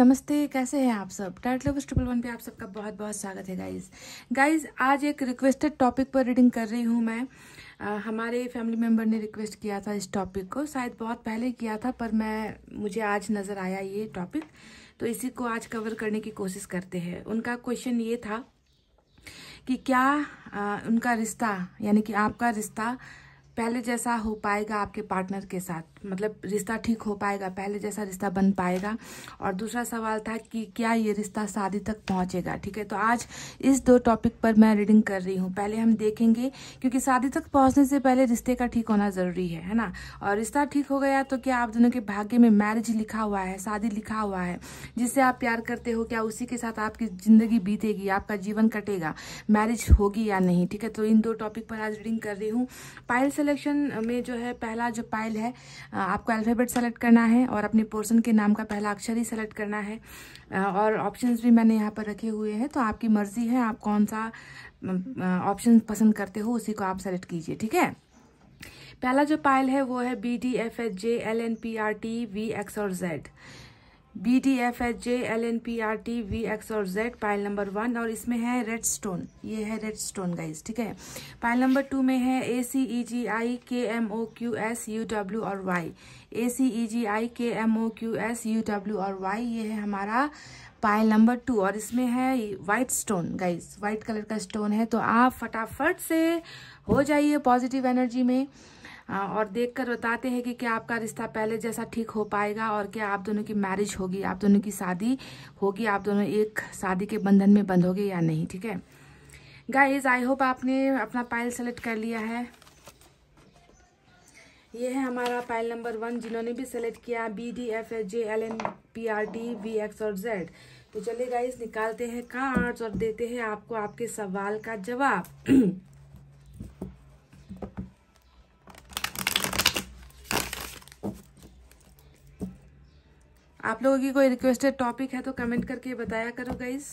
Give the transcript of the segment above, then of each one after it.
नमस्ते कैसे हैं आप सब टाइटल लवर्स ट्रिपल वन पे आप सबका बहुत बहुत स्वागत है गाइज गाइज आज एक रिक्वेस्टेड टॉपिक पर रीडिंग कर रही हूँ मैं आ, हमारे फैमिली मेम्बर ने रिक्वेस्ट किया था इस टॉपिक को शायद बहुत पहले किया था पर मैं मुझे आज नज़र आया ये टॉपिक तो इसी को आज कवर करने की कोशिश करते हैं उनका क्वेश्चन ये था कि क्या आ, उनका रिश्ता यानी कि आपका रिश्ता पहले जैसा हो पाएगा आपके पार्टनर के साथ मतलब रिश्ता ठीक हो पाएगा पहले जैसा रिश्ता बन पाएगा और दूसरा सवाल था कि क्या ये रिश्ता शादी तक पहुंचेगा ठीक है तो आज इस दो टॉपिक पर मैं रीडिंग कर रही हूँ पहले हम देखेंगे क्योंकि शादी तक पहुंचने से पहले रिश्ते का ठीक होना ज़रूरी है है ना और रिश्ता ठीक हो गया तो क्या आप दोनों के भाग्य में मैरिज लिखा हुआ है शादी लिखा हुआ है जिससे आप प्यार करते हो क्या उसी के साथ आपकी ज़िंदगी बीतेगी आपका जीवन कटेगा मैरिज होगी या नहीं ठीक है तो इन दो टॉपिक पर आज रीडिंग कर रही हूँ पायल से कलेक्शन uh, में जो है पहला जो पाइल है uh, आपको अल्फ़ाबेट सेलेक्ट करना है और अपने पोर्सन के नाम का पहला अक्षर ही सेलेक्ट करना है uh, और ऑप्शंस भी मैंने यहाँ पर रखे हुए हैं तो आपकी मर्ज़ी है आप कौन सा ऑप्शन पसंद करते हो उसी को आप सेलेक्ट कीजिए ठीक है पहला जो पाइल है वो है B D F H J L N P R T V X और Z B D F H J L N P R T V X और जेड पाइल नंबर वन और इसमें है रेड स्टोन ये है red stone guys ठीक है pile number to में है ए C E G I K M O Q S U W और Y A C E G I K M O Q S U W और Y ये है हमारा pile number two और इसमें है white stone guys white colour का stone है तो आप फटाफट से हो जाइए पॉजिटिव एनर्जी में और देखकर बताते हैं कि क्या आपका रिश्ता पहले जैसा ठीक हो पाएगा और क्या आप दोनों की मैरिज होगी आप दोनों की शादी होगी आप दोनों एक शादी के बंधन में बंधोगे या नहीं ठीक है गाइज आई होप आपने अपना पाइल सेलेक्ट कर लिया है ये है हमारा पाइल नंबर वन जिन्होंने भी सेलेक्ट किया B D F H J L N P R T V X और जेड तो चलिए गाइस निकालते हैं कार्ड्स और देते हैं आपको आपके सवाल का जवाब आप लोगों की कोई रिक्वेस्टेड टॉपिक है तो कमेंट करके बताया करो गाइस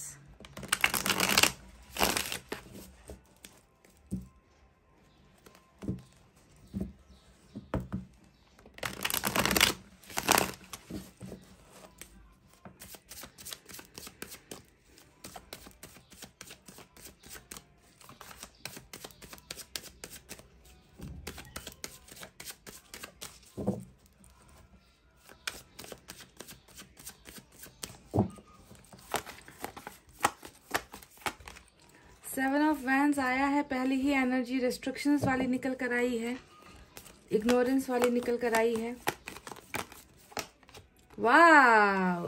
ही एनर्जी रेस्ट्रिक्शंस वाली निकल कर आई है इग्नोरेंस वाली निकल कर आई है वाह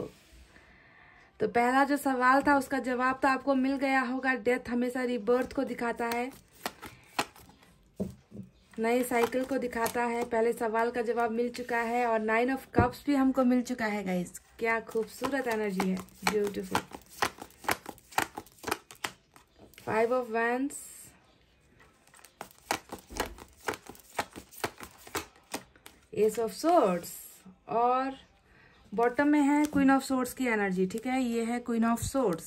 तो पहला जो सवाल था उसका जवाब तो आपको मिल गया होगा डेथ हमेशा रिबर्थ को दिखाता है नए साइकिल को दिखाता है पहले सवाल का जवाब मिल चुका है और नाइन ऑफ कप्स भी हमको मिल चुका है गाइस क्या खूबसूरत एनर्जी है beautiful five of wands ace of swords और बॉटम में है क्वीन ऑफ सोर्ट्स की एनर्जी ठीक है ये है क्वीन ऑफ सोर्ट्स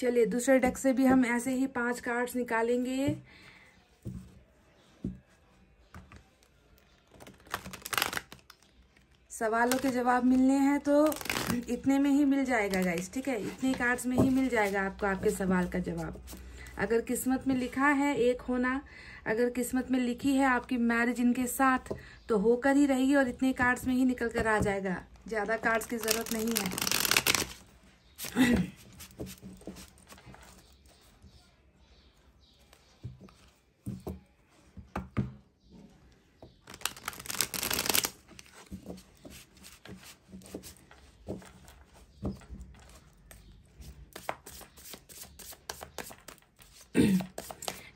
चलिए दूसरे डेक से भी हम ऐसे ही पांच कार्ड्स निकालेंगे सवालों के जवाब मिलने हैं तो इतने में ही मिल जाएगा गाइस ठीक है इतने कार्ड्स में ही मिल जाएगा आपको आपके सवाल का जवाब अगर किस्मत में लिखा है एक होना अगर किस्मत में लिखी है आपकी मैरिज इनके साथ तो होकर ही रहेगी और इतने कार्ड्स में ही निकल कर आ जाएगा ज़्यादा कार्ड्स की ज़रूरत नहीं है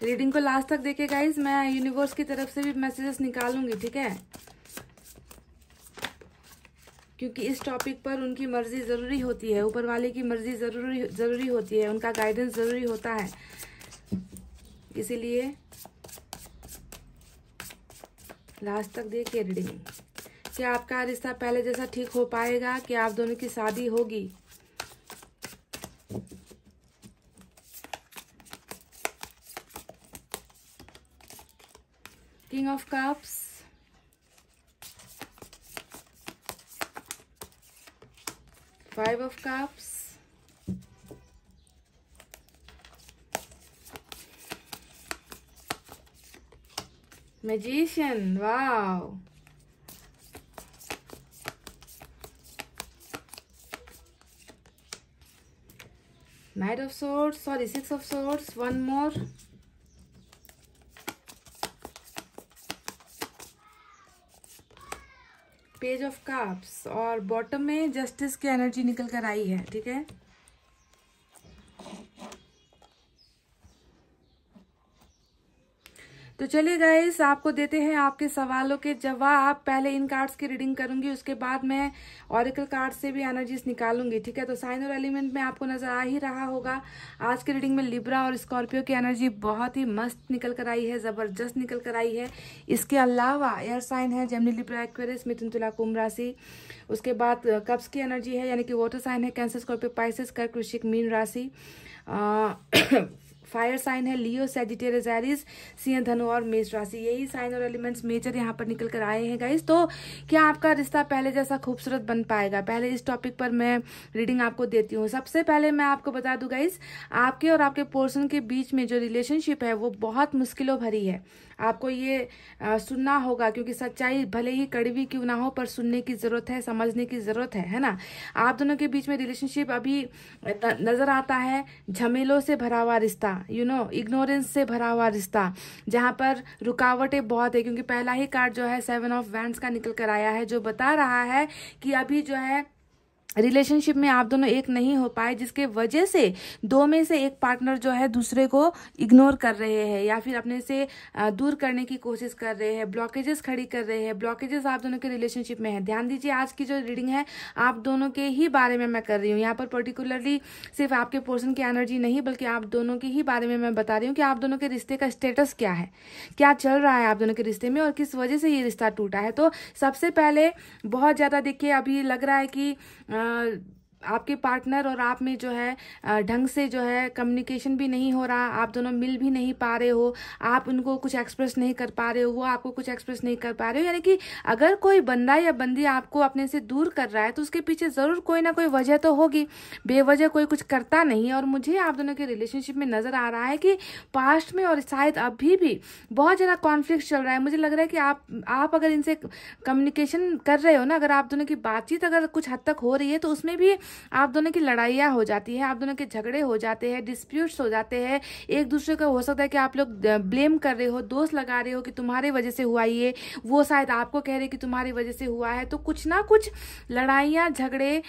रीडिंग को लास्ट तक देखे गाइज मैं यूनिवर्स की तरफ से भी मैसेजेस निकालूंगी ठीक है क्योंकि इस टॉपिक पर उनकी मर्जी ज़रूरी होती है ऊपर वाले की मर्जी ज़रूरी ज़रूरी होती है उनका गाइडेंस ज़रूरी होता है इसीलिए लास्ट तक देखिए रीडिंग क्या आपका रिश्ता पहले जैसा ठीक हो पाएगा क्या आप दोनों की शादी होगी King of Cups. Five of Cups. Magician, wow. Knight of Swords, sorry, Six of Swords, one more. Page of cups और बॉटम में जस्टिस की एनर्जी निकल कर आई है ठीक है चलिए गाइस आपको देते हैं आपके सवालों के जवाब पहले इन कार्ड्स की रीडिंग करूंगी उसके बाद मैं ऑरिकल कार्ड से भी एनर्जीज निकालूंगी ठीक है तो साइन और एलिमेंट में आपको नजर आ ही रहा होगा आज की रीडिंग में लिब्रा और स्कॉर्पियो की एनर्जी बहुत ही मस्त निकल कर आई है ज़बरदस्त निकल कर आई है इसके अलावा एयर साइन है जेमनी लिब्रा एक्वेरिस मिथुन तुला कुंभ राशि उसके बाद कप्स uh, की एनर्जी है यानी कि वोटर साइन है कैंसर स्कॉर्पियो पाइसिस कर्क वृश्चिक मीन राशि फायर साइन है लियो सेजिटेरियस सिंह धनु और मेष राशि यही साइन और एलिमेंट्स मेजर यहाँ पर निकल कर आए हैं गाइस तो क्या आपका रिश्ता पहले जैसा खूबसूरत बन पाएगा पहले इस टॉपिक पर मैं रीडिंग आपको देती हूँ सबसे पहले मैं आपको बता दूँ गाइस आपके और आपके पोर्सन के बीच में जो रिलेशनशिप है वो बहुत मुश्किलों भरी है आपको ये आ, सुनना होगा क्योंकि सच्चाई भले ही कड़वी क्यों ना हो पर सुनने की ज़रूरत है समझने की ज़रूरत है है ना आप दोनों के बीच में रिलेशनशिप अभी नज़र आता है झमेलों से भरा हुआ रिश्ता यू नो इग्नोरेंस से भरा हुआ रिश्ता जहाँ पर रुकावटें बहुत है क्योंकि पहला ही कार्ड जो है सेवन ऑफ वैंड का निकल कर आया है जो बता रहा है कि अभी जो है रिलेशनशिप में आप दोनों एक नहीं हो पाए जिसके वजह से दो में से एक पार्टनर जो है दूसरे को इग्नोर कर रहे हैं या फिर अपने से दूर करने की कोशिश कर रहे हैं ब्लॉकेजेस खड़ी कर रहे हैं ब्लॉकेजेस आप दोनों के रिलेशनशिप में है ध्यान दीजिए आज की जो रीडिंग है आप दोनों के ही बारे में मैं कर रही हूँ यहाँ पर पर्टिकुलरली सिर्फ आपके पोर्सन की एनर्जी नहीं बल्कि आप दोनों के ही बारे में मैं बता रही हूँ कि आप दोनों के रिश्ते का स्टेटस क्या है क्या चल रहा है आप दोनों के रिश्ते में और किस वजह से ये रिश्ता टूटा है तो सबसे पहले बहुत ज़्यादा देखिए अभी लग रहा है कि Uh. आपके पार्टनर और आप में जो है ढंग से जो है कम्युनिकेशन भी नहीं हो रहा आप दोनों मिल भी नहीं पा रहे हो आप उनको कुछ एक्सप्रेस नहीं कर पा रहे हो वो आपको कुछ एक्सप्रेस नहीं कर पा रहे हो यानी कि अगर कोई बंदा या बंदी आपको अपने से दूर कर रहा है तो उसके पीछे ज़रूर कोई ना कोई वजह तो होगी बेवजह कोई कुछ करता नहीं है और मुझे आप दोनों के रिलेशनशिप में नज़र आ रहा है कि पास्ट में और शायद अभी भी बहुत ज़्यादा कॉन्फ्लिक्ट चल रहा है मुझे लग रहा है कि आप आप अगर इनसे कम्युनिकेशन कर रहे हो ना अगर आप दोनों की बातचीत अगर कुछ हद तक हो रही है तो उसमें भी आप दोनों की लड़ाइयाँ हो जाती है आप दोनों के झगड़े हो जाते हैं डिस्प्यूट्स हो जाते हैं एक दूसरे का हो सकता है कि आप लोग ब्लेम कर रहे हो दोष लगा रहे हो कि तुम्हारे वजह से हुआ ये वो शायद आपको कह रहे कि तुम्हारी वजह से हुआ है तो कुछ ना कुछ लड़ाइयाँ झगड़े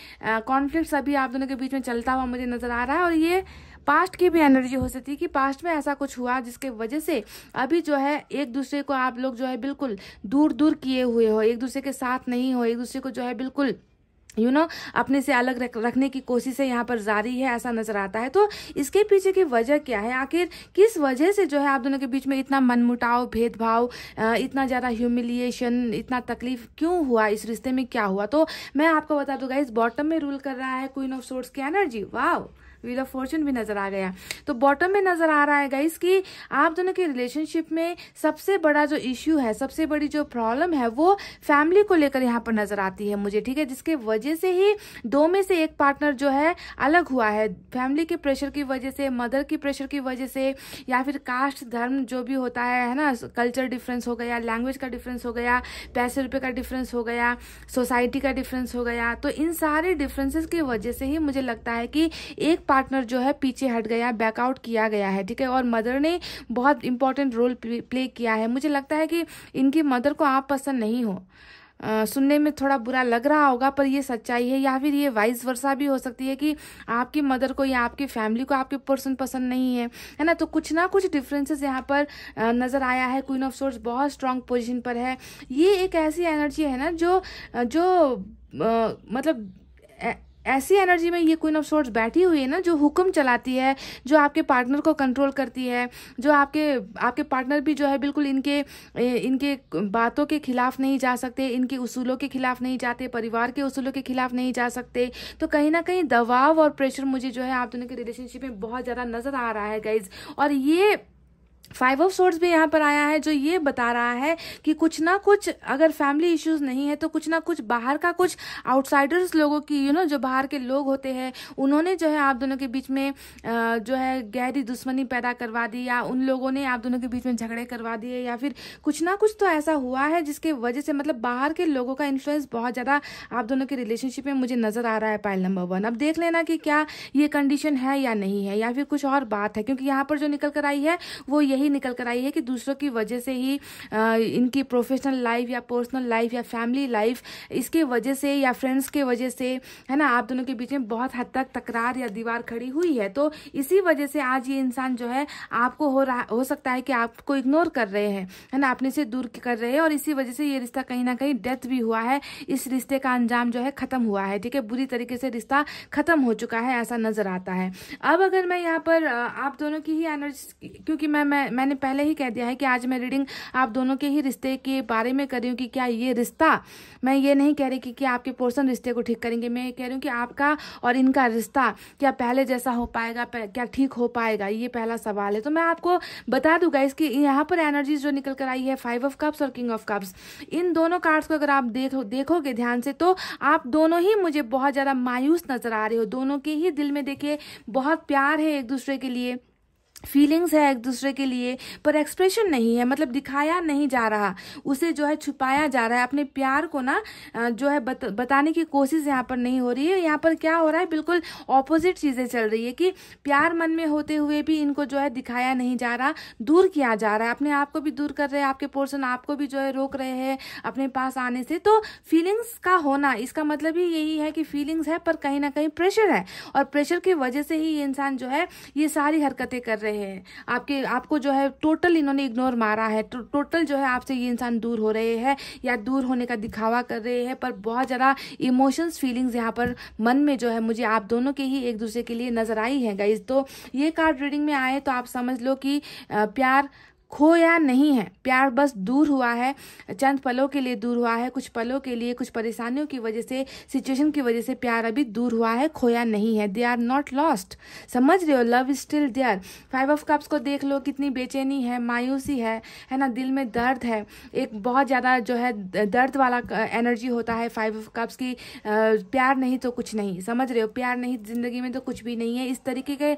कॉन्फ्लिक्ट सभी आप दोनों के बीच में चलता हुआ मुझे नजर आ रहा है और ये पास्ट की भी एनर्जी हो सकती है कि पास्ट में ऐसा कुछ हुआ जिसके वजह से अभी जो है एक दूसरे को आप लोग जो है बिल्कुल दूर दूर किए हुए हो एक दूसरे के साथ नहीं हो एक दूसरे को जो है बिल्कुल यू you नो know, अपने से अलग रख, रखने की कोशिशें यहाँ पर जारी है ऐसा नजर आता है तो इसके पीछे की वजह क्या है आखिर किस वजह से जो है आप दोनों के बीच में इतना मनमुटाव भेदभाव इतना ज़्यादा ह्यूमिलिएशन इतना तकलीफ क्यों हुआ इस रिश्ते में क्या हुआ तो मैं आपको बता दूंगा इस बॉटम में रूल कर रहा है क्वीन ऑफ सोर्ट्स की एनर्जी वाह व्हील ऑफ फॉर्चून भी नजर आ गया तो बॉटम में नजर आ रहा है गाइस कि आप दोनों के रिलेशनशिप में सबसे बड़ा जो इश्यू है सबसे बड़ी जो प्रॉब्लम है वो फैमिली को लेकर यहाँ पर नजर आती है मुझे ठीक है जिसके वजह से ही दो में से एक पार्टनर जो है अलग हुआ है फैमिली के प्रेशर की वजह से मदर की प्रेशर की वजह से या फिर कास्ट धर्म जो भी होता है है ना कल्चर डिफरेंस हो गया लैंग्वेज का डिफरेंस हो गया पैसे रुपये का डिफरेंस हो गया सोसाइटी का डिफरेंस हो गया तो इन सारे डिफरेंसेस की वजह से ही मुझे लगता है कि एक पार्टनर जो है पीछे हट गया बैकआउट किया गया है ठीक है और मदर ने बहुत इंपॉर्टेंट रोल प्ले किया है मुझे लगता है कि इनकी मदर को आप पसंद नहीं हो आ, सुनने में थोड़ा बुरा लग रहा होगा पर ये सच्चाई है या फिर ये वाइस वर्षा भी हो सकती है कि आपकी मदर को या आपकी फैमिली को आपके पर्सन पसंद नहीं है है ना तो कुछ ना कुछ डिफरेंसेस यहाँ पर नज़र आया है क्वीन ऑफ सोर्स बहुत स्ट्रांग पोजीशन पर है ये एक ऐसी एनर्जी है ना जो जो आ, मतलब ऐसी एनर्जी में ये क्वीन ऑफ सोर्ट्स बैठी हुई है ना जो हुक्म चलाती है जो आपके पार्टनर को कंट्रोल करती है जो आपके आपके पार्टनर भी जो है बिल्कुल इनके इनके बातों के खिलाफ नहीं जा सकते इनके उसूलों के खिलाफ नहीं जाते परिवार के उसूलों के खिलाफ नहीं जा सकते तो कहीं ना कहीं दबाव और प्रेशर मुझे जो है आप दोनों के रिलेशनशिप में बहुत ज़्यादा नज़र आ रहा है गाइज और ये फाइव ऑफ सोर्ड्स भी यहाँ पर आया है जो ये बता रहा है कि कुछ ना कुछ अगर फैमिली इश्यूज नहीं है तो कुछ ना कुछ बाहर का कुछ आउटसाइडर्स लोगों की यू you नो know, जो बाहर के लोग होते हैं उन्होंने जो है आप दोनों के बीच में जो है गहरी दुश्मनी पैदा करवा दी या उन लोगों ने आप दोनों के बीच में झगड़े करवा दिए या फिर कुछ ना कुछ तो ऐसा हुआ है जिसके वजह से मतलब बाहर के लोगों का इन्फ्लुएंस बहुत ज़्यादा आप दोनों के रिलेशनशिप में मुझे नज़र आ रहा है पायल नंबर वन अब देख लेना कि क्या ये कंडीशन है या नहीं है या फिर कुछ और बात है क्योंकि यहाँ पर जो निकल कर आई है वो ये यही निकल कर आई है कि दूसरों की वजह से ही इनकी प्रोफेशनल लाइफ या पर्सनल लाइफ या फैमिली लाइफ इसके वजह से या फ्रेंड्स के वजह से है ना आप दोनों के बीच में बहुत हद तक तकरार या दीवार खड़ी हुई है तो इसी वजह से आज ये इंसान जो है आपको हो रहा हो सकता है कि आपको इग्नोर कर रहे हैं है ना अपने से दूर कर रहे हैं और इसी वजह से ये रिश्ता कहीं ना कहीं डेथ भी हुआ है इस रिश्ते का अंजाम जो है ख़त्म हुआ है ठीक है बुरी तरीके से रिश्ता ख़त्म हो चुका है ऐसा नज़र आता है अब अगर मैं यहाँ पर आप दोनों की ही एनर्जी क्योंकि मैं मैं मैं मैंने पहले ही कह दिया है कि आज मैं रीडिंग आप दोनों के ही रिश्ते के बारे में कर रही हूँ कि क्या ये रिश्ता मैं ये नहीं कह रही कि क्या आपके पोर्सन रिश्ते को ठीक करेंगे मैं कह रही हूँ कि आपका और इनका रिश्ता क्या पहले जैसा हो पाएगा क्या ठीक हो पाएगा ये पहला सवाल है तो मैं आपको बता दूंगा इसकी यहाँ पर एनर्जीज जो निकल कर आई है फाइव ऑफ कप्स और किंग ऑफ कप्स इन दोनों कार्ड्स को अगर आप देखो देखोगे ध्यान से तो आप दोनों ही मुझे बहुत ज़्यादा मायूस नज़र आ रहे हो दोनों के ही दिल में देखिए बहुत प्यार है एक दूसरे के लिए फीलिंग्स है एक दूसरे के लिए पर एक्सप्रेशन नहीं है मतलब दिखाया नहीं जा रहा उसे जो है छुपाया जा रहा है अपने प्यार को ना जो है बत, बताने की कोशिश यहाँ पर नहीं हो रही है यहाँ पर क्या हो रहा है बिल्कुल ऑपोजिट चीज़ें चल रही है कि प्यार मन में होते हुए भी इनको जो है दिखाया नहीं जा रहा दूर किया जा रहा है अपने आप को भी दूर कर रहे हैं आपके पोर्सन आपको भी जो है रोक रहे हैं अपने पास आने से तो फीलिंग्स का होना इसका मतलब ही यही है कि फीलिंग्स है पर कहीं ना कहीं प्रेशर है और प्रेशर की वजह से ही ये इंसान जो है ये सारी हरकतें कर रहे हैं रहे हैं आपके आपको जो है टोटल इन्होंने इग्नोर मारा है तो, टोटल जो है आपसे ये इंसान दूर हो रहे हैं या दूर होने का दिखावा कर रहे हैं पर बहुत ज़्यादा इमोशंस फीलिंग्स यहाँ पर मन में जो है मुझे आप दोनों के ही एक दूसरे के लिए नज़र आई है गाइज तो ये कार्ड रीडिंग में आए तो आप समझ लो कि प्यार खोया नहीं है प्यार बस दूर हुआ है चंद पलों के लिए दूर हुआ है कुछ पलों के लिए कुछ परेशानियों की वजह से सिचुएशन की वजह से प्यार अभी दूर हुआ है खोया नहीं है दे आर नॉट लॉस्ट समझ रहे हो love is still there five of cups को देख लो कितनी बेचैनी है मायूसी है है ना दिल में दर्द है एक बहुत ज़्यादा जो है दर्द वाला एनर्जी होता है फाइव ऑफ कप्स की प्यार नहीं तो कुछ नहीं समझ रहे हो प्यार नहीं ज़िंदगी में तो कुछ भी नहीं है इस तरीके के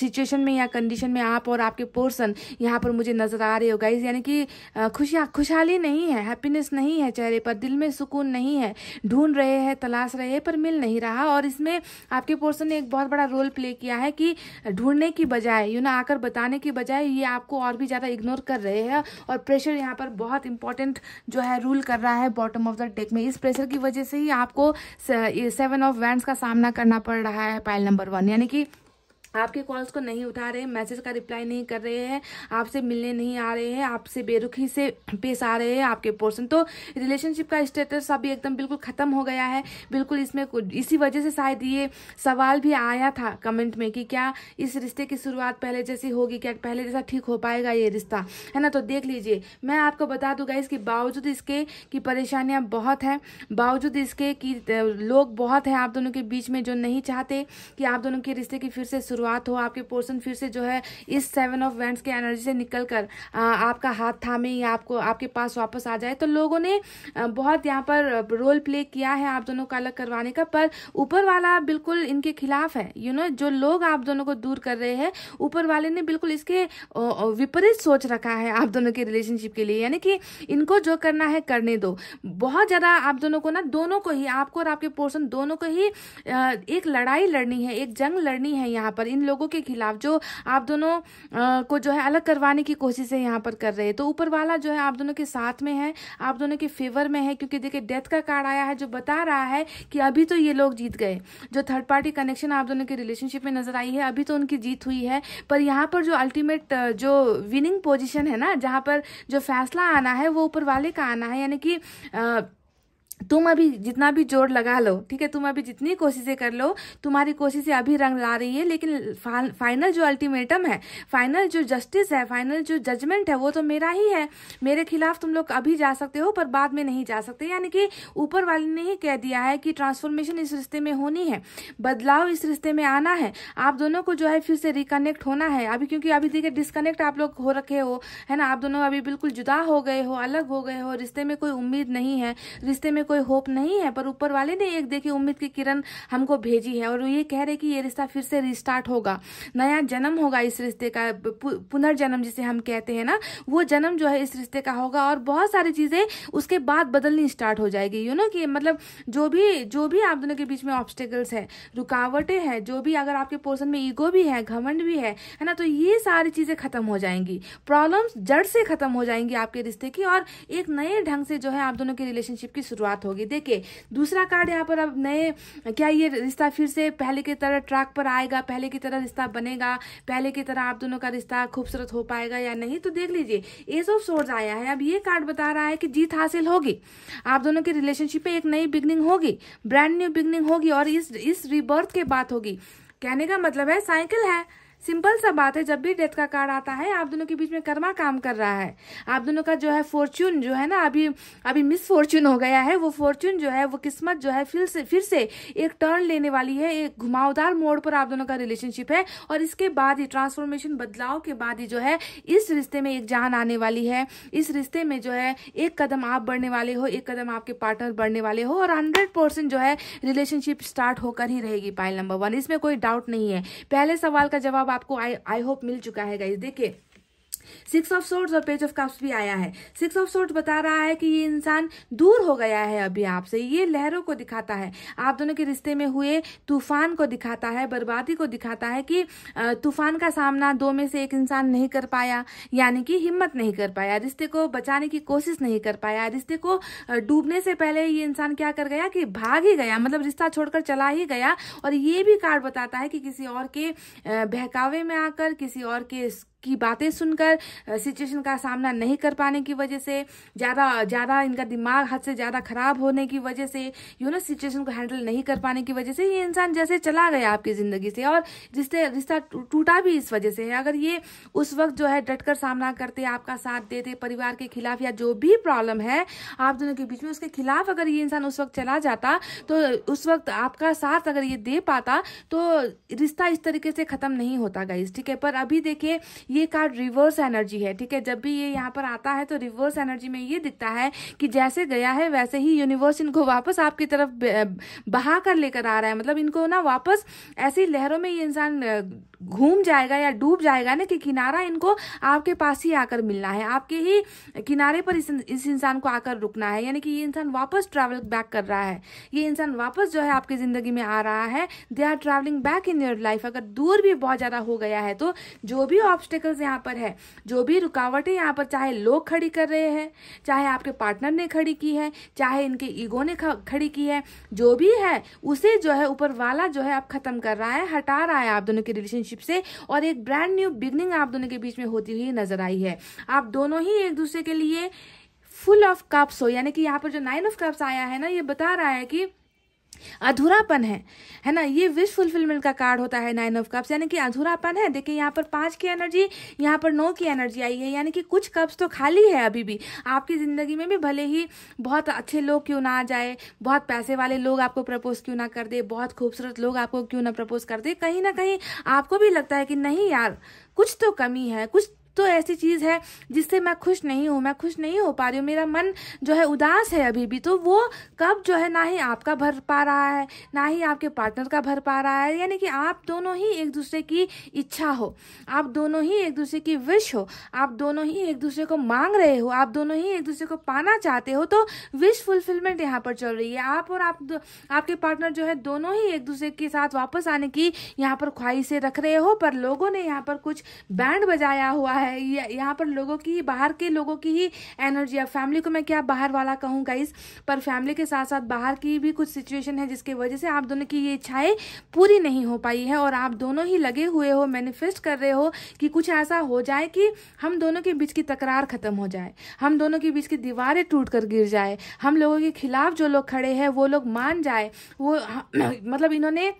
सिचुएशन में या कंडीशन में आप और आपके पोर्सन यहाँ पर पर मुझे नजर आ रही हो गाइज यानी कि खुशियाँ खुशहाली नहीं है हैप्पीनेस नहीं है चेहरे पर दिल में सुकून नहीं है ढूंढ रहे हैं तलाश रहे हैं पर मिल नहीं रहा और इसमें आपके पोर्सन ने एक बहुत बड़ा रोल प्ले किया है कि ढूंढने की बजाय यू ना आकर बताने की बजाय ये आपको और भी ज़्यादा इग्नोर कर रहे हैं और प्रेशर यहाँ पर बहुत इंपॉर्टेंट जो है रूल कर रहा है बॉटम ऑफ द डेक में इस प्रेशर की वजह से ही आपको सेवन ऑफ वैंड का सामना करना पड़ रहा है पाइल नंबर वन यानी कि आपके कॉल्स को नहीं उठा रहे हैं मैसेज का रिप्लाई नहीं कर रहे हैं आपसे मिलने नहीं आ रहे हैं आपसे बेरुखी से पेश आ रहे हैं आपके पोर्सन तो रिलेशनशिप का स्टेटस अभी एकदम बिल्कुल ख़त्म हो गया है बिल्कुल इसमें इसी वजह से शायद ये सवाल भी आया था कमेंट में कि क्या इस रिश्ते की शुरुआत पहले जैसी होगी क्या पहले जैसा ठीक हो पाएगा ये रिश्ता है ना तो देख लीजिए मैं आपको बता दूंगा इसके बावजूद इसके कि परेशानियाँ बहुत हैं बावजूद इसके कि लोग बहुत हैं आप दोनों के बीच में जो नहीं चाहते कि आप दोनों के रिश्ते की फिर से शुरू शुरुआत हो आपके पोर्सन फिर से जो है इस सेवन ऑफ वेंट्स के एनर्जी से निकल कर आ, आपका हाथ थामे या आपको आपके पास वापस आ जाए तो लोगों ने बहुत यहाँ पर रोल प्ले किया है आप दोनों का अलग करवाने का पर ऊपर वाला बिल्कुल इनके खिलाफ है यू you नो know, जो लोग आप दोनों को दूर कर रहे हैं ऊपर वाले ने बिल्कुल इसके विपरीत सोच रखा है आप दोनों के रिलेशनशिप के लिए यानी कि इनको जो करना है करने दो बहुत ज़्यादा आप दोनों को ना दोनों को ही आपको और आपके पोर्सन दोनों को ही एक लड़ाई लड़नी है एक जंग लड़नी है यहाँ पर इन लोगों के खिलाफ जो आप दोनों को जो है अलग करवाने की कोशिश है यहाँ पर कर रहे हैं तो ऊपर वाला जो है आप दोनों के साथ में है आप दोनों के फेवर में है क्योंकि देखिए डेथ का कार्ड आया है जो बता रहा है कि अभी तो ये लोग जीत गए जो थर्ड पार्टी कनेक्शन आप दोनों के रिलेशनशिप में नजर आई है अभी तो उनकी जीत हुई है पर यहाँ पर जो अल्टीमेट जो विनिंग पोजिशन है ना जहाँ पर जो फैसला आना है वो ऊपर वाले का आना है यानी कि आ, तुम अभी जितना भी जोर लगा लो ठीक है तुम अभी जितनी कोशिशें कर लो तुम्हारी कोशिशें अभी रंग ला रही है लेकिन फा फाइनल जो अल्टीमेटम है फाइनल जो जस्टिस है फाइनल जो जजमेंट है वो तो मेरा ही है मेरे खिलाफ तुम लोग अभी जा सकते हो पर बाद में नहीं जा सकते यानी कि ऊपर वाले ने ही कह दिया है कि ट्रांसफॉर्मेशन इस रिश्ते में होनी है बदलाव इस रिश्ते में आना है आप दोनों को जो है फिर से रिकनेक्ट होना है अभी क्योंकि अभी देखिए डिस्कनेक्ट आप लोग हो रखे हो है ना आप दोनों अभी बिल्कुल जुदा हो गए हो अलग हो गए हो रिश्ते में कोई उम्मीद नहीं है रिश्ते में कोई होप नहीं है पर ऊपर वाले ने एक देखी उम्मीद की किरण हमको भेजी है और ये कह रहे कि ये रिश्ता फिर से रिस्टार्ट होगा नया जन्म होगा इस रिश्ते का पुनर्जन्म जिसे हम कहते हैं ना वो जन्म जो है इस रिश्ते का होगा और बहुत सारी चीज़ें उसके बाद बदलनी स्टार्ट हो जाएगी यू नो कि मतलब जो भी जो भी आप दोनों के बीच में ऑब्स्टेकल्स है रुकावटें हैं जो भी अगर आपके पोर्सन में ईगो भी है घमंड भी है है ना तो ये सारी चीज़ें खत्म हो जाएंगी प्रॉब्लम्स जड़ से खत्म हो जाएंगी आपके रिश्ते की और एक नए ढंग से जो है आप दोनों के रिलेशनशिप की शुरुआत बात होगी देखिए दूसरा कार्ड यहाँ पर अब नए क्या ये रिश्ता फिर से पहले की तरह ट्रैक पर आएगा पहले की तरह रिश्ता बनेगा पहले की तरह आप दोनों का रिश्ता खूबसूरत हो पाएगा या नहीं तो देख लीजिए ये सब सोर्स आया है अब ये कार्ड बता रहा है कि जीत हासिल होगी आप दोनों के रिलेशनशिप पे एक नई बिगनिंग होगी ब्रांड न्यू बिगनिंग होगी और इस इस रिबर्थ के बात होगी कहने का मतलब है साइकिल है सिंपल सा बात है जब भी डेथ का कार्ड आता है आप दोनों के बीच में कर्मा काम कर रहा है आप दोनों का जो है फॉर्च्यून जो है ना अभी अभी मिस फॉर्च्यून हो गया है वो फॉर्च्यून जो है वो किस्मत जो है फिर से फिर से एक टर्न लेने वाली है एक घुमावदार मोड़ पर आप दोनों का रिलेशनशिप है और इसके बाद ही ट्रांसफॉर्मेशन बदलाव के बाद ही जो है इस रिश्ते में एक जान आने वाली है इस रिश्ते में जो है एक कदम आप बढ़ने वाले हो एक कदम आपके पार्टनर बढ़ने वाले हो और हंड्रेड परसेंट जो है रिलेशनशिप स्टार्ट होकर ही रहेगी पाइल नंबर वन इसमें कोई डाउट नहीं है पहले सवाल का जवाब आपको आई आई होप मिल चुका है गाइज देखिए सिक्स ऑफ सोर्ट्स और पेज ऑफ कप्स भी आया है सिक्स ऑफ सोर्ट्स बता रहा है कि ये इंसान दूर हो गया है अभी आपसे ये लहरों को दिखाता है आप दोनों के रिश्ते में हुए तूफान को दिखाता है बर्बादी को दिखाता है कि तूफान का सामना दो में से एक इंसान नहीं कर पाया यानी कि हिम्मत नहीं कर पाया रिश्ते को बचाने की कोशिश नहीं कर पाया रिश्ते को डूबने से पहले ये इंसान क्या कर गया कि भाग ही गया मतलब रिश्ता छोड़कर चला ही गया और ये भी कार्ड बताता है कि किसी और के बहकावे में आकर किसी और के की बातें सुनकर सिचुएशन का सामना नहीं कर पाने की वजह से ज़्यादा ज़्यादा इनका दिमाग हद से ज़्यादा ख़राब होने की वजह से यू नो सिचुएशन को हैंडल नहीं कर पाने की वजह से ये इंसान जैसे चला गया आपकी ज़िंदगी से और रिश्ते रिश्ता टूटा भी इस वजह से है अगर ये उस वक्त जो है डट कर सामना करते आपका साथ देते परिवार के खिलाफ या जो भी प्रॉब्लम है आप दोनों के बीच में उसके खिलाफ अगर ये इंसान उस वक्त चला जाता तो उस वक्त आपका साथ अगर ये दे पाता तो रिश्ता इस तरीके से ख़त्म नहीं होता गाइज ठीक है पर अभी देखिए ये कार्ड रिवर्स एनर्जी है ठीक है जब भी ये यहाँ पर आता है तो रिवर्स एनर्जी में ये दिखता है कि जैसे गया है वैसे ही यूनिवर्स इनको वापस आपकी तरफ बहा कर लेकर आ रहा है मतलब इनको ना वापस ऐसी लहरों में ये इंसान घूम जाएगा या डूब जाएगा ना कि किनारा इनको आपके पास ही आकर मिलना है आपके ही किनारे पर इस, इंसान को आकर रुकना है यानी कि ये इंसान वापस ट्रैवल बैक कर रहा है ये इंसान वापस जो है आपकी ज़िंदगी में आ रहा है they are travelling back in your life अगर दूर भी बहुत ज़्यादा हो गया है तो जो भी ऑब्स्टेकल्स यहाँ पर है जो भी रुकावटें यहाँ पर चाहे लोग खड़ी कर रहे हैं चाहे आपके पार्टनर ने खड़ी की है चाहे इनके ईगो ने खड़ी की है जो भी है उसे जो है ऊपर वाला जो है आप खत्म कर रहा है हटा रहा है आप दोनों के रिलेशनशिप रिलेशनशिप से और एक ब्रांड न्यू बिगनिंग आप दोनों के बीच में होती हुई नजर आई है आप दोनों ही एक दूसरे के लिए फुल ऑफ कप्स हो यानी कि यहाँ पर जो नाइन ऑफ कप्स आया है ना ये बता रहा है कि अधूरापन है है ना ये विश फुलफिलमेंट का कार्ड होता है नाइन ऑफ कप्स यानी कि अधूरापन है देखिए यहाँ पर पाँच की एनर्जी यहाँ पर नौ की एनर्जी आई है यानी कि कुछ कप्स तो खाली है अभी भी आपकी ज़िंदगी में भी भले ही बहुत अच्छे लोग क्यों ना आ जाए बहुत पैसे वाले लोग आपको प्रपोज क्यों ना कर दे बहुत खूबसूरत लोग आपको क्यों ना प्रपोज कर दे कहीं ना कहीं आपको भी लगता है कि नहीं यार कुछ तो कमी है कुछ दोस्तों ऐसी चीज़ है जिससे मैं खुश नहीं हूँ मैं खुश नहीं हो पा रही हूँ मेरा मन जो है उदास है अभी भी तो वो कब जो है ना ही आपका भर पा रहा है ना ही आपके पार्टनर का भर पा रहा है यानी कि आप दोनों ही एक दूसरे की इच्छा हो आप दोनों ही एक दूसरे की विश हो आप दोनों ही एक दूसरे को मांग रहे हो आप दोनों ही एक दूसरे को पाना चाहते हो तो विश फुलफिलमेंट यहाँ पर चल रही है आप और आप आपके पार्टनर जो है दोनों ही एक दूसरे के साथ वापस आने की यहाँ पर ख्वाहिशें रख रहे हो पर लोगों ने यहाँ पर कुछ बैंड बजाया हुआ है यहाँ पर लोगों की बाहर के लोगों की ही एनर्जी है फैमिली को मैं क्या बाहर वाला कहूँ गाइज पर फैमिली के साथ साथ बाहर की भी कुछ सिचुएशन है जिसकी वजह से आप दोनों की ये इच्छाएं पूरी नहीं हो पाई है और आप दोनों ही लगे हुए हो मैनिफेस्ट कर रहे हो कि कुछ ऐसा हो जाए कि हम दोनों के बीच की तकरार खत्म हो जाए हम दोनों के बीच की दीवारें टूट कर गिर जाए हम लोगों के खिलाफ जो लोग खड़े हैं वो लोग मान जाए वो मतलब इन्होंने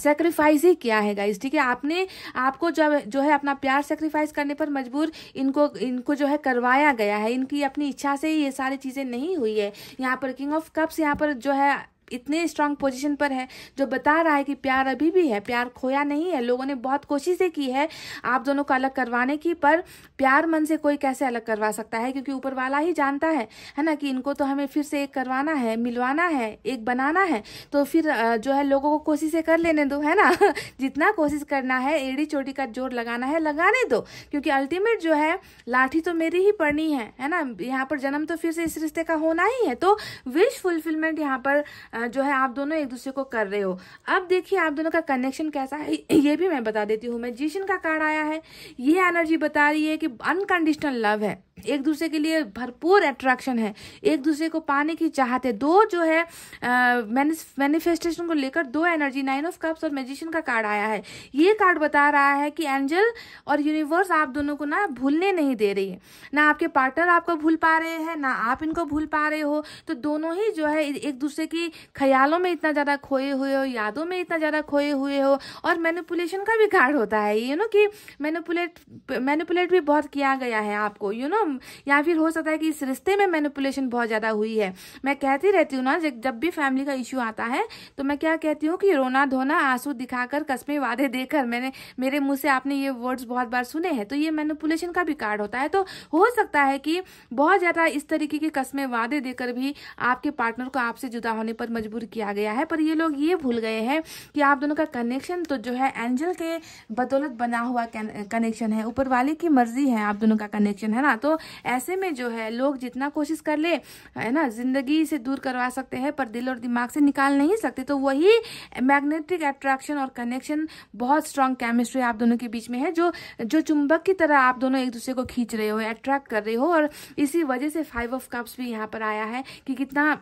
सेक्रीफाइस ही किया है गाइज ठीक है आपने आपको जब जो है अपना प्यार सेक्रीफाइस करने पर मजबूर इनको इनको जो है करवाया गया है इनकी अपनी इच्छा से ही ये सारी चीज़ें नहीं हुई है यहाँ पर किंग ऑफ कप्स यहाँ पर जो है इतने स्ट्रांग पोजीशन पर है जो बता रहा है कि प्यार अभी भी है प्यार खोया नहीं है लोगों ने बहुत कोशिशें की है आप दोनों को अलग करवाने की पर प्यार मन से कोई कैसे अलग करवा सकता है क्योंकि ऊपर वाला ही जानता है है ना कि इनको तो हमें फिर से एक करवाना है मिलवाना है एक बनाना है तो फिर जो है लोगों को कोशिशें कर लेने दो है ना जितना कोशिश करना है एड़ी चोटी का जोर लगाना है लगाने दो क्योंकि अल्टीमेट जो है लाठी तो मेरी ही पड़नी है है ना यहाँ पर जन्म तो फिर से इस रिश्ते का होना ही है तो विश फुलफिलमेंट यहाँ पर जो है आप दोनों एक दूसरे को कर रहे हो अब देखिए आप दोनों का कनेक्शन कैसा है ये भी मैं बता देती हूँ मैजिशियन का कार्ड आया है ये एनर्जी बता रही है कि अनकंडीशनल लव है एक दूसरे के लिए भरपूर अट्रैक्शन है एक दूसरे को पाने की चाहत है दो जो है मैनिफेस्टेशन को लेकर दो एनर्जी नाइन ऑफ कप्स और मैजिशियन का कार्ड आया है ये कार्ड बता रहा है कि एंजल और यूनिवर्स आप दोनों को ना भूलने नहीं दे रही है ना आपके पार्टनर आपको भूल पा रहे हैं ना आप इनको भूल पा रहे हो तो दोनों ही जो है एक दूसरे की ख्यालों में इतना ज़्यादा खोए हुए हो यादों में इतना ज़्यादा खोए हुए हो और मैनिपुलेशन का भी कार्ड होता है यू नो कि मैनिपुलेट मैनिपुलेट भी बहुत किया गया है आपको यू नो तुम या फिर हो सकता है कि इस रिश्ते में मैनिपुलेशन बहुत ज़्यादा हुई है मैं कहती रहती हूँ ना जब भी फैमिली का इश्यू आता है तो मैं क्या कहती हूँ कि रोना धोना आंसू दिखाकर कस्में वादे देकर मैंने मेरे मुंह से आपने ये वर्ड्स बहुत बार सुने हैं तो ये मैनिपुलेशन का भी कार्ड होता है तो हो सकता है कि बहुत ज़्यादा इस तरीके की कस्में वादे देकर भी आपके पार्टनर को आपसे जुदा होने पर मजबूर किया गया है पर ये लोग ये भूल गए हैं कि आप दोनों का कनेक्शन तो जो है एंजल के बदौलत बना हुआ कनेक्शन है ऊपर वाले की मर्जी है आप दोनों का कनेक्शन है ना तो ऐसे में जो है लोग जितना कोशिश कर ले है ना जिंदगी से दूर करवा सकते हैं पर दिल और दिमाग से निकाल नहीं सकते तो वही मैग्नेटिक अट्रैक्शन और कनेक्शन बहुत स्ट्रांग केमिस्ट्री आप दोनों के बीच में है जो जो चुंबक की तरह आप दोनों एक दूसरे को खींच रहे हो अट्रैक्ट कर रहे हो और इसी वजह से फाइव ऑफ कप्स भी यहाँ पर आया है कि कितना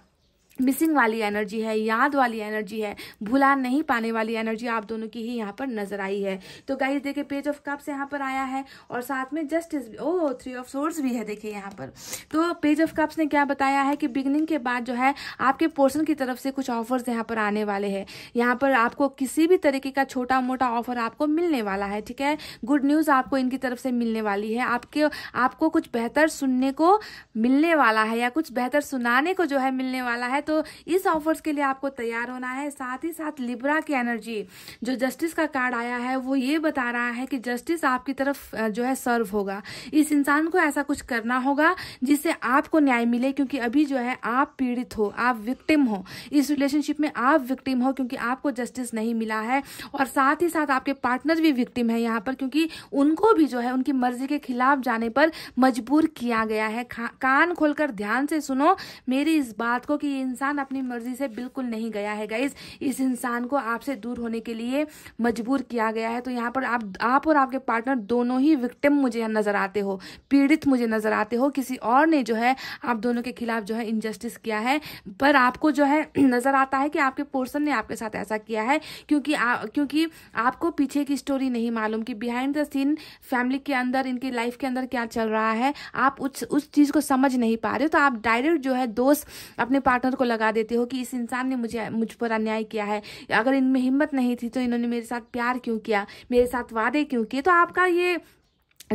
मिसिंग वाली एनर्जी है याद वाली एनर्जी है भुला नहीं पाने वाली एनर्जी आप दोनों की ही यहाँ पर नजर आई है तो गाइज देखिए पेज ऑफ कप्स यहाँ पर आया है और साथ में जस्टिस ओ थ्री ऑफ सोर्स भी है देखिए यहाँ पर तो पेज ऑफ कप्स ने क्या बताया है कि बिगनिंग के बाद जो है आपके पोर्सन की तरफ से कुछ ऑफर्स यहाँ पर आने वाले हैं यहाँ पर आपको किसी भी तरीके का छोटा मोटा ऑफर आपको मिलने वाला है ठीक है गुड न्यूज़ आपको इनकी तरफ से मिलने वाली है आपके आपको कुछ बेहतर सुनने को मिलने वाला है या कुछ बेहतर सुनाने को जो है मिलने वाला है तो तो इस ऑफर्स के लिए आपको तैयार होना है साथ ही साथ लिब्रा की एनर्जी जो जस्टिस का कार्ड आया है वो ये बता रहा है कि जस्टिस आपकी तरफ जो है सर्व होगा इस इंसान को ऐसा कुछ करना होगा जिससे आपको न्याय मिले क्योंकि अभी जो है आप पीड़ित हो आप विक्टिम हो इस रिलेशनशिप में आप विक्टिम हो क्योंकि आपको जस्टिस नहीं मिला है और साथ ही साथ आपके पार्टनर भी विक्टिम है यहाँ पर क्योंकि उनको भी जो है उनकी मर्जी के खिलाफ जाने पर मजबूर किया गया है कान खोलकर ध्यान से सुनो मेरी इस बात को कि ये इंसान अपनी मर्जी से बिल्कुल नहीं गया है गाइज इस इंसान को आपसे दूर होने के लिए मजबूर किया गया है तो यहाँ पर आप आप और आपके पार्टनर दोनों ही विक्टिम मुझे नजर आते हो पीड़ित मुझे नजर आते हो किसी और ने जो है आप दोनों के खिलाफ जो है इनजस्टिस किया है पर आपको जो है नजर आता है कि आपके पोर्सन ने आपके साथ ऐसा किया है क्योंकि आ, क्योंकि आपको पीछे की स्टोरी नहीं मालूम कि बिहाइंड द सीन फैमिली के अंदर इनकी लाइफ के अंदर क्या चल रहा है आप उस उस चीज को समझ नहीं पा रहे हो तो आप डायरेक्ट जो है दोस्त अपने पार्टनर को लगा देते हो कि इस इंसान ने मुझे मुझ पर अन्याय किया है अगर इनमें हिम्मत नहीं थी तो इन्होंने मेरे साथ प्यार क्यों किया मेरे साथ वादे क्यों किए तो आपका ये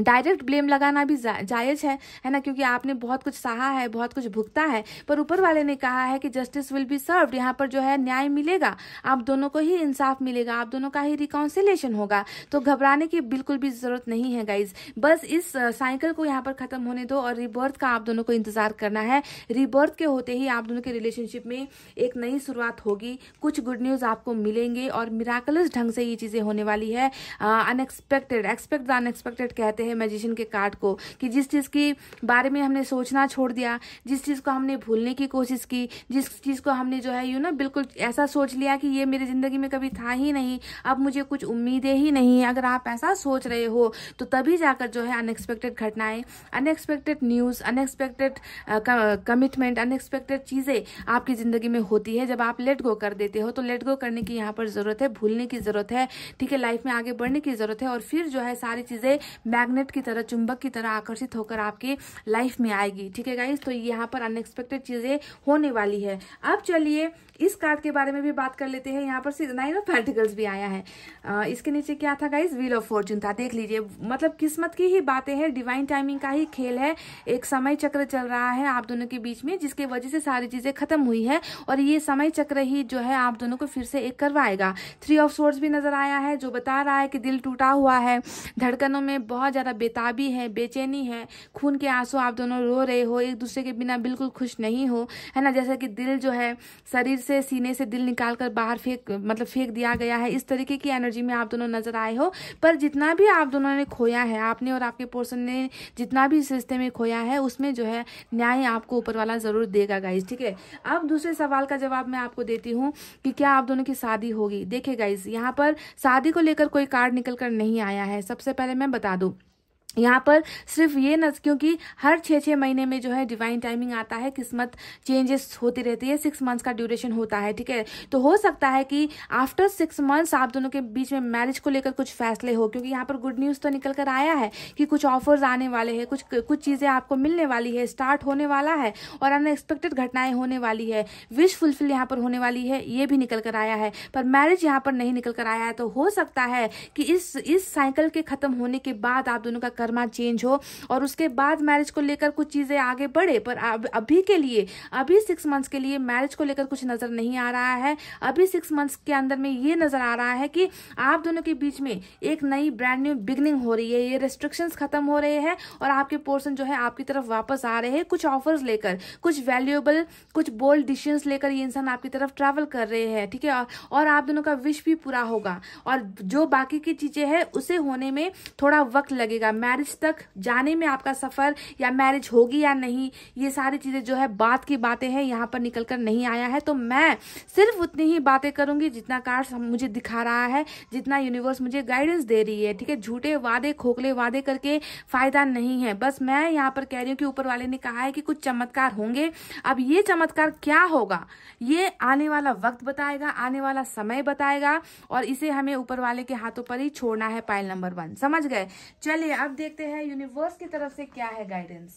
डायरेक्ट ब्लेम लगाना भी जा, जायज है है ना क्योंकि आपने बहुत कुछ सहा है बहुत कुछ भुगता है पर ऊपर वाले ने कहा है कि जस्टिस विल बी सर्व यहाँ पर जो है न्याय मिलेगा आप दोनों को ही इंसाफ मिलेगा आप दोनों का ही रिकाउंसिलेशन होगा तो घबराने की बिल्कुल भी जरूरत नहीं है गाइज बस इस साइकिल को यहाँ पर खत्म होने दो और रिबर्थ का आप दोनों को इंतजार करना है रिबर्थ के होते ही आप दोनों के रिलेशनशिप में एक नई शुरुआत होगी कुछ गुड न्यूज आपको मिलेंगे और मिराकलस ढंग से ये चीजें होने वाली है अनएक्सपेक्टेड एक्सपेक्ट द अनएक्सपेक्टेड कहते हैं हैं मैजिशियन के कार्ड को कि जिस चीज़ के बारे में हमने सोचना छोड़ दिया जिस चीज़ को हमने भूलने की कोशिश की जिस चीज़ को हमने जो है यू ना बिल्कुल ऐसा सोच लिया कि ये मेरी ज़िंदगी में कभी था ही नहीं अब मुझे कुछ उम्मीदें ही नहीं है अगर आप ऐसा सोच रहे हो तो तभी जाकर जो है अनएक्सपेक्टेड घटनाएं unexpected news unexpected commitment unexpected चीज़ें आपकी ज़िंदगी में होती है जब आप लेट गो कर देते हो तो लेट गो करने की यहाँ पर ज़रूरत है भूलने की ज़रूरत है ठीक है लाइफ में आगे बढ़ने की ज़रूरत है और फिर जो है सारी चीज़ें मैग मैग्नेट की तरह चुंबक की तरह आकर्षित होकर आपके लाइफ में आएगी ठीक है गाइज तो यहाँ पर अनएक्सपेक्टेड चीज़ें होने वाली है अब चलिए इस कार्ड के बारे में भी बात कर लेते हैं यहाँ पर नाइन ऑफ पेंटिकल्स भी आया है आ, इसके नीचे क्या था गाइज व्हील ऑफ फॉर्चून था देख लीजिए मतलब किस्मत की ही बातें हैं डिवाइन टाइमिंग का ही खेल है एक समय चक्र चल रहा है आप दोनों के बीच में जिसकी वजह से सारी चीजें खत्म हुई है और ये समय चक्र ही जो है आप दोनों को फिर से एक करवाएगा थ्री ऑफ सोर्स भी नजर आया है जो बता रहा है कि दिल टूटा हुआ है धड़कनों में बहुत ज्यादा बेताबी है बेचैनी है खून के आंसू आप दोनों रो रहे हो एक दूसरे के बिना बिल्कुल खुश नहीं हो है ना जैसा कि दिल जो है शरीर से सीने से दिल निकाल कर बाहर फेंक मतलब फेंक दिया गया है इस तरीके की एनर्जी में आप दोनों नजर आए हो पर जितना भी आप दोनों ने खोया है आपने और आपके पोर्सन ने जितना भी इस रिश्ते में खोया है उसमें जो है न्याय आपको ऊपर वाला ज़रूर देगा गाइज ठीक है अब दूसरे सवाल का जवाब मैं आपको देती हूँ कि क्या आप दोनों की शादी होगी देखिए गाइज यहाँ पर शादी को लेकर कोई कार्ड निकल कर नहीं आया है सबसे पहले मैं बता दूँ यहाँ पर सिर्फ ये न क्योंकि हर छः छः महीने में जो है डिवाइन टाइमिंग आता है किस्मत चेंजेस होती रहती है सिक्स मंथ्स का ड्यूरेशन होता है ठीक है तो हो सकता है कि आफ्टर सिक्स मंथ्स आप दोनों के बीच में मैरिज को लेकर कुछ फैसले हो क्योंकि यहाँ पर गुड न्यूज़ तो निकल कर आया है कि कुछ ऑफर्स आने वाले हैं कुछ कुछ चीज़ें आपको मिलने वाली है स्टार्ट होने वाला है और अनएक्सपेक्टेड घटनाएं होने वाली है विश फुलफिल यहाँ पर होने वाली है ये भी निकल कर आया है पर मैरिज यहाँ पर नहीं निकल कर आया है तो हो सकता है कि इस इस साइकिल के खत्म होने के बाद आप दोनों का शर्मा चेंज हो और उसके बाद मैरिज को लेकर कुछ चीज़ें आगे बढ़े पर अभी के लिए अभी सिक्स मंथ्स के लिए मैरिज को लेकर कुछ नज़र नहीं आ रहा है अभी सिक्स मंथ्स के अंदर में ये नज़र आ रहा है कि आप दोनों के बीच में एक नई ब्रांड न्यू बिगनिंग हो रही है ये रेस्ट्रिक्शंस खत्म हो रहे हैं और आपके पोर्सन जो है आपकी तरफ वापस आ रहे हैं कुछ ऑफर्स लेकर कुछ वैल्यूएबल कुछ बोल्ड डिसीजन लेकर ये इंसान आपकी तरफ ट्रैवल कर रहे हैं ठीक है और आप दोनों का विश भी पूरा होगा और जो बाकी की चीज़ें हैं उसे होने में थोड़ा वक्त लगेगा मैरिज मैरिज तक जाने में आपका सफ़र या मैरिज होगी या नहीं ये सारी चीज़ें जो है बात की बातें हैं यहाँ पर निकल कर नहीं आया है तो मैं सिर्फ उतनी ही बातें करूंगी जितना कार्ड मुझे दिखा रहा है जितना यूनिवर्स मुझे गाइडेंस दे रही है ठीक है झूठे वादे खोखले वादे करके फ़ायदा नहीं है बस मैं यहाँ पर कह रही हूँ कि ऊपर वाले ने कहा है कि कुछ चमत्कार होंगे अब ये चमत्कार क्या होगा ये आने वाला वक्त बताएगा आने वाला समय बताएगा और इसे हमें ऊपर वाले के हाथों पर ही छोड़ना है पाइल नंबर वन समझ गए चलिए अब देखते हैं यूनिवर्स की तरफ से क्या है गाइडेंस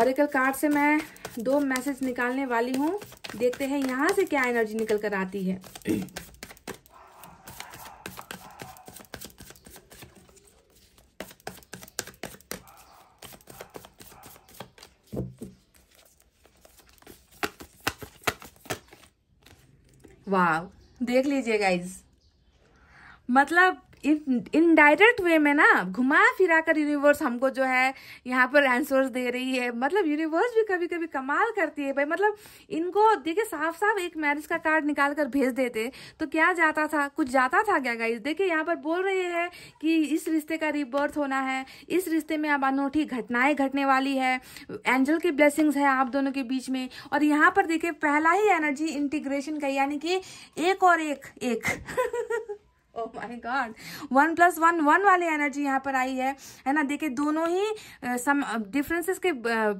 ऑरिकल कार्ड से मैं दो मैसेज निकालने वाली हूं देखते हैं यहां से क्या एनर्जी निकल कर आती है वाह देख लीजिए गाइज मतलब इनडायरेक्ट वे में ना घुमा फिरा कर यूनिवर्स हमको जो है यहाँ पर आंसर्स दे रही है मतलब यूनिवर्स भी कभी कभी कमाल करती है भाई मतलब इनको देखिए साफ साफ एक मैरिज का कार्ड निकाल कर भेज देते तो क्या जाता था कुछ जाता था क्या गाइज देखिए यहाँ पर बोल रहे हैं कि इस रिश्ते का रिबर्थ होना है इस रिश्ते में अब अनूठी घटनाएं घटने वाली है एंजल की ब्लेसिंग्स है आप दोनों के बीच में और यहाँ पर देखिए पहला ही एनर्जी इंटीग्रेशन का यानी कि एक और एक एक god one plus one one वाली एनर्जी यहाँ पर आई है है ना देखिए दोनों ही सम डिफरेंसेस के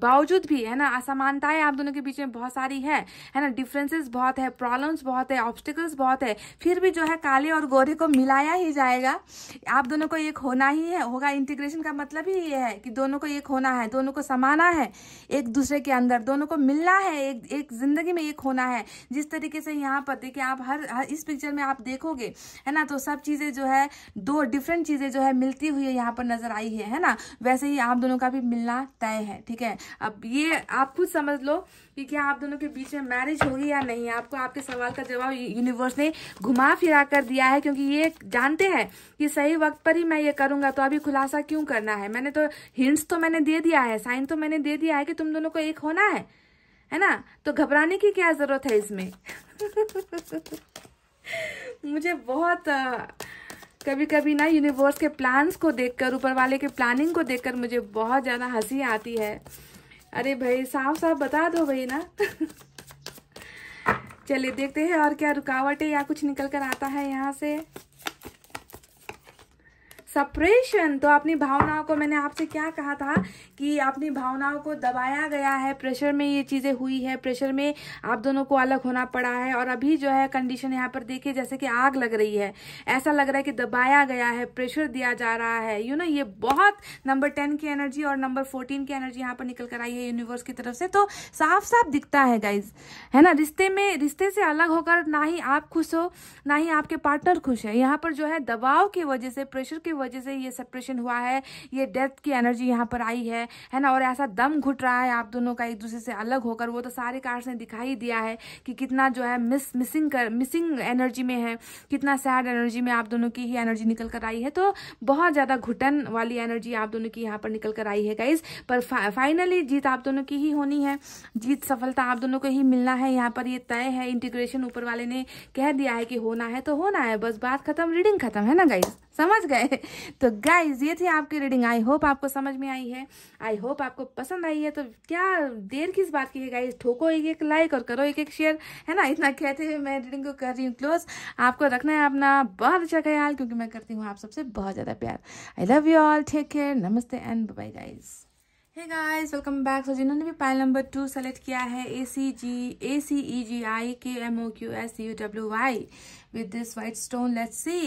बावजूद भी है ना असमानताएं आप दोनों के बीच में बहुत सारी है है ना डिफरेंसेस बहुत है प्रॉब्लम्स बहुत है ऑब्स्टिकल्स बहुत है फिर भी जो है काले और गोरे को मिलाया ही जाएगा आप दोनों को एक होना ही है होगा इंटीग्रेशन का मतलब ही ये है कि दोनों को एक होना है दोनों को समाना है एक दूसरे के अंदर दोनों को मिलना है एक एक जिंदगी में एक होना है जिस तरीके से यहाँ पर देखिए आप हर, हर इस पिक्चर में आप देखोगे है ना तो सब चीज़ें जो है दो डिफरेंट चीज़ें जो है मिलती हुई यहाँ पर नजर आई है है ना वैसे ही आप दोनों का भी मिलना तय है ठीक है अब ये आप खुद समझ लो कि क्या आप दोनों के बीच में मैरिज होगी या नहीं आपको आपके सवाल का जवाब यूनिवर्स ने घुमा फिरा कर दिया है क्योंकि ये जानते हैं कि सही वक्त पर ही मैं ये करूंगा तो अभी खुलासा क्यों करना है मैंने तो हिंट्स तो मैंने दे दिया है साइन तो मैंने दे दिया है कि तुम दोनों को एक होना है है ना तो घबराने की क्या जरूरत है इसमें मुझे बहुत कभी कभी ना यूनिवर्स के प्लान्स को देखकर ऊपर वाले के प्लानिंग को देखकर मुझे बहुत ज़्यादा हंसी आती है अरे भाई साफ साफ बता दो भाई ना चलिए देखते हैं और क्या रुकावटें या कुछ निकल कर आता है यहाँ से सप्रेशन तो अपनी भावनाओं को मैंने आपसे क्या कहा था कि अपनी भावनाओं को दबाया गया है प्रेशर में ये चीज़ें हुई है प्रेशर में आप दोनों को अलग होना पड़ा है और अभी जो है कंडीशन यहाँ पर देखिए जैसे कि आग लग रही है ऐसा लग रहा है कि दबाया गया है प्रेशर दिया जा रहा है यू नो ये बहुत नंबर टेन की एनर्जी और नंबर फोर्टीन की एनर्जी यहाँ पर निकल कर आई है यूनिवर्स की तरफ से तो साफ साफ दिखता है गाइज है ना रिश्ते में रिश्ते से अलग होकर ना ही आप खुश हो ना ही आपके पार्टनर खुश है यहाँ पर जो है दबाव की वजह से प्रेशर की वजह से ये सेपरेशन हुआ है ये डेथ की एनर्जी यहाँ पर आई है है ना और ऐसा दम घुट रहा है आप दोनों का एक दूसरे से अलग होकर वो तो सारे कार्ड्स ने दिखाई दिया है कि कितना जो है मिस मिसिंग कर मिसिंग एनर्जी में है कितना सैड एनर्जी में आप दोनों की ही एनर्जी निकल कर आई है तो बहुत ज़्यादा घुटन वाली एनर्जी आप दोनों की यहाँ पर निकल कर आई है गाइज पर फा, फाइनली जीत आप दोनों की ही होनी है जीत सफलता आप दोनों को ही मिलना है यहाँ पर ये तय है इंटीग्रेशन ऊपर वाले ने कह दिया है कि होना है तो होना है बस बात खत्म रीडिंग खत्म है ना गाइज समझ गए तो गाइज ये थी आपकी रीडिंग आई होप आपको समझ में आई है आई होप आपको पसंद आई है तो क्या देर किस बात की है गाइज ठोको एक एक लाइक और करो एक एक शेयर है ना इतना कहते हुए मैं रीडिंग को कर रही हूँ क्लोज आपको रखना है अपना बहुत अच्छा ख्याल क्योंकि मैं करती हूँ आप सबसे बहुत ज़्यादा प्यार I love you all take care नमस्ते and bye guys hey guys welcome back so जिन्होंने भी पाइल नंबर टू सेलेक्ट किया है ए सी जी ए C E G I K M O Q S U W Y with this white stone let's see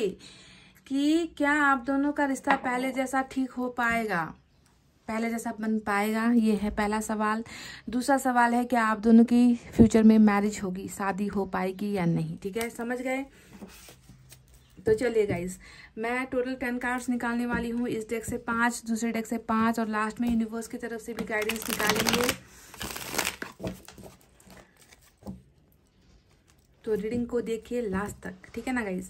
कि क्या आप दोनों का रिश्ता पहले जैसा ठीक हो पाएगा पहले जैसा बन पाएगा ये है पहला सवाल दूसरा सवाल है क्या आप दोनों की फ्यूचर में मैरिज होगी शादी हो पाएगी या नहीं ठीक है समझ गए तो चलिए गाइज मैं टोटल टेन कार्ड्स निकालने वाली हूँ इस डेक से पांच दूसरे डेक से पांच और लास्ट में यूनिवर्स की तरफ से भी गाइडेंस निकालेंगे तो रीडिंग को देखिए लास्ट तक ठीक है ना गाइज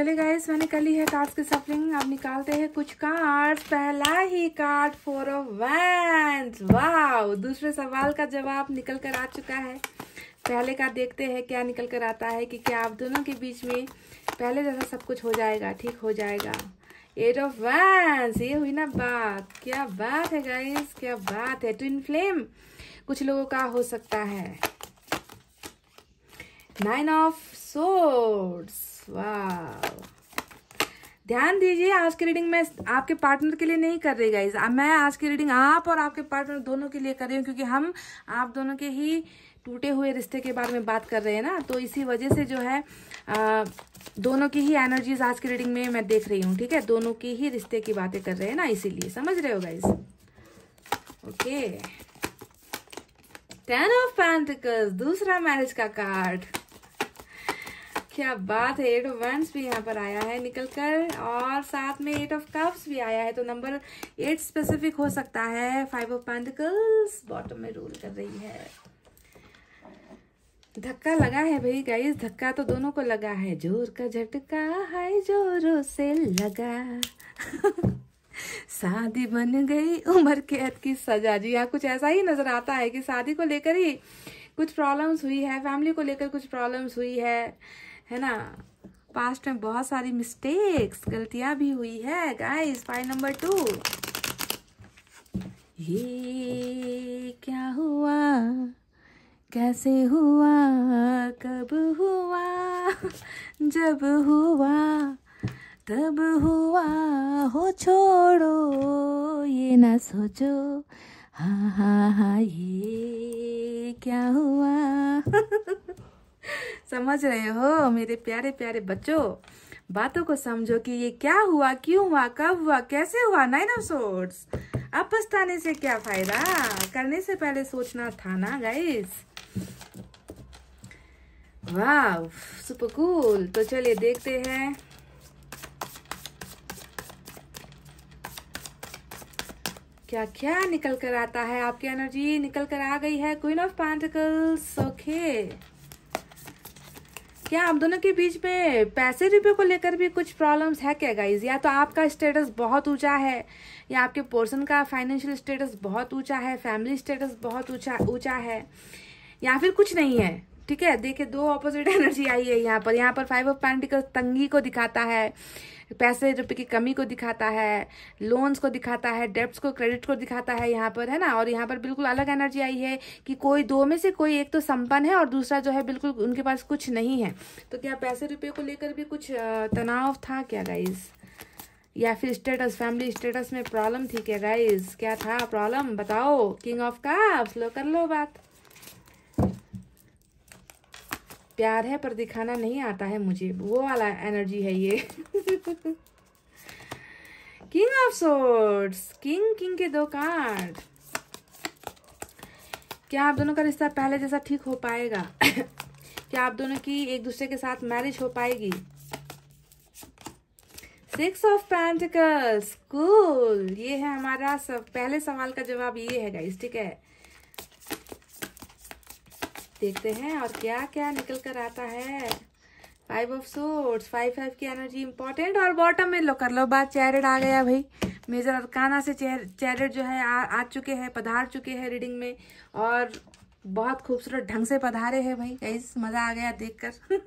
चलिए गाइस मैंने कर ली है कार्ड्स की सफरिंग अब निकालते हैं कुछ कार्ड्स पहला ही card four of wands wow दूसरे सवाल का जवाब निकल कर आ चुका है पहले का देखते हैं क्या निकल कर आता है कि क्या आप दोनों के बीच में पहले जैसा सब कुछ हो जाएगा ठीक हो जाएगा एट ऑफ वैंस ये हुई ना बात क्या बात है गाइस क्या बात है ट्विन फ्लेम कुछ लोगों का हो सकता है नाइन ऑफ सोर्स वाह ध्यान दीजिए आज की रीडिंग मैं आपके पार्टनर के लिए नहीं कर रही गाइज मैं आज की रीडिंग आप और आपके पार्टनर दोनों के लिए कर रही हूँ क्योंकि हम आप दोनों के ही टूटे हुए रिश्ते के बारे में बात कर रहे हैं ना तो इसी वजह से जो है आ, दोनों की ही एनर्जीज आज की रीडिंग में मैं देख रही हूँ ठीक है दोनों के ही रिश्ते की बातें कर रहे हैं ना इसीलिए समझ रहे हो guys okay ten of pentacles दूसरा मैरिज का कार्ड क्या बात है एट ऑफ वन भी यहाँ पर आया है निकल कर और साथ में एट ऑफ कप्स भी आया है तो नंबर एट स्पेसिफिक हो सकता है फाइव ऑफ पेंटिकल्स बॉटम में रूल कर रही है धक्का लगा है भाई गाइस धक्का तो दोनों को लगा है जोर का झटका हाय जोरों से लगा शादी बन गई उम्र कैद की सजा जी यहाँ कुछ ऐसा ही नजर आता है कि शादी को लेकर ही कुछ प्रॉब्लम्स हुई है फैमिली को लेकर कुछ प्रॉब्लम्स हुई है है ना पास्ट में बहुत सारी मिस्टेक्स गलतियां भी हुई है गाइस फाइल नंबर टू ये क्या हुआ कैसे हुआ कब हुआ जब हुआ तब हुआ हो छोड़ो ये ना सोचो हा हा हा ये क्या हुआ समझ रहे हो मेरे प्यारे प्यारे बच्चों बातों को समझो कि ये क्या हुआ क्यों हुआ कब हुआ कैसे हुआ नाइन ऑफ सोर्ट्स अब पछताने से क्या फायदा करने से पहले सोचना था ना गाइस वाह सुपर कूल तो चलिए देखते हैं क्या क्या निकल कर आता है आपकी एनर्जी निकल कर आ गई है क्वीन ऑफ पैंटिकल्स ओके क्या आप दोनों के बीच में पैसे रुपये को लेकर भी कुछ प्रॉब्लम्स है क्या गाइज या तो आपका स्टेटस बहुत ऊंचा है या आपके पोर्सन का फाइनेंशियल स्टेटस बहुत ऊंचा है फैमिली स्टेटस बहुत ऊंचा ऊंचा है या फिर कुछ नहीं है ठीक है देखिए दो ऑपोजिट एनर्जी आई है यहाँ पर यहाँ पर फाइव ऑफ पैंटिकल तंगी को दिखाता है पैसे रुपये की कमी को दिखाता है लोन्स को दिखाता है डेप्स को क्रेडिट को दिखाता है यहाँ पर है ना और यहाँ पर बिल्कुल अलग एनर्जी आई है कि कोई दो में से कोई एक तो संपन्न है और दूसरा जो है बिल्कुल उनके पास कुछ नहीं है तो क्या पैसे रुपये को लेकर भी कुछ तनाव था क्या गाइज़ या फिर स्टेटस फैमिली स्टेटस में प्रॉब्लम थी क्या गाइज क्या था प्रॉब्लम बताओ किंग ऑफ का लो कर लो बात प्यार है पर दिखाना नहीं आता है मुझे वो वाला एनर्जी है ये king of swords king king के दो कार्ड क्या आप दोनों का रिश्ता पहले जैसा ठीक हो पाएगा क्या आप दोनों की एक दूसरे के साथ मैरिज हो पाएगी सिक्स ऑफ पैंटिकल्स कूल ये है हमारा सब पहले सवाल का जवाब ये है गाइस ठीक है देखते हैं और क्या क्या निकल कर आता है five of swords five five की एनर्जी इंपॉर्टेंट और बॉटम में लो कर लो बात चैरेट आ गया भाई मेजर अरकाना से चैरेट जो है आ, आ चुके हैं पधार चुके हैं रीडिंग में और बहुत खूबसूरत ढंग से पधारे हैं भाई कई मज़ा आ गया देखकर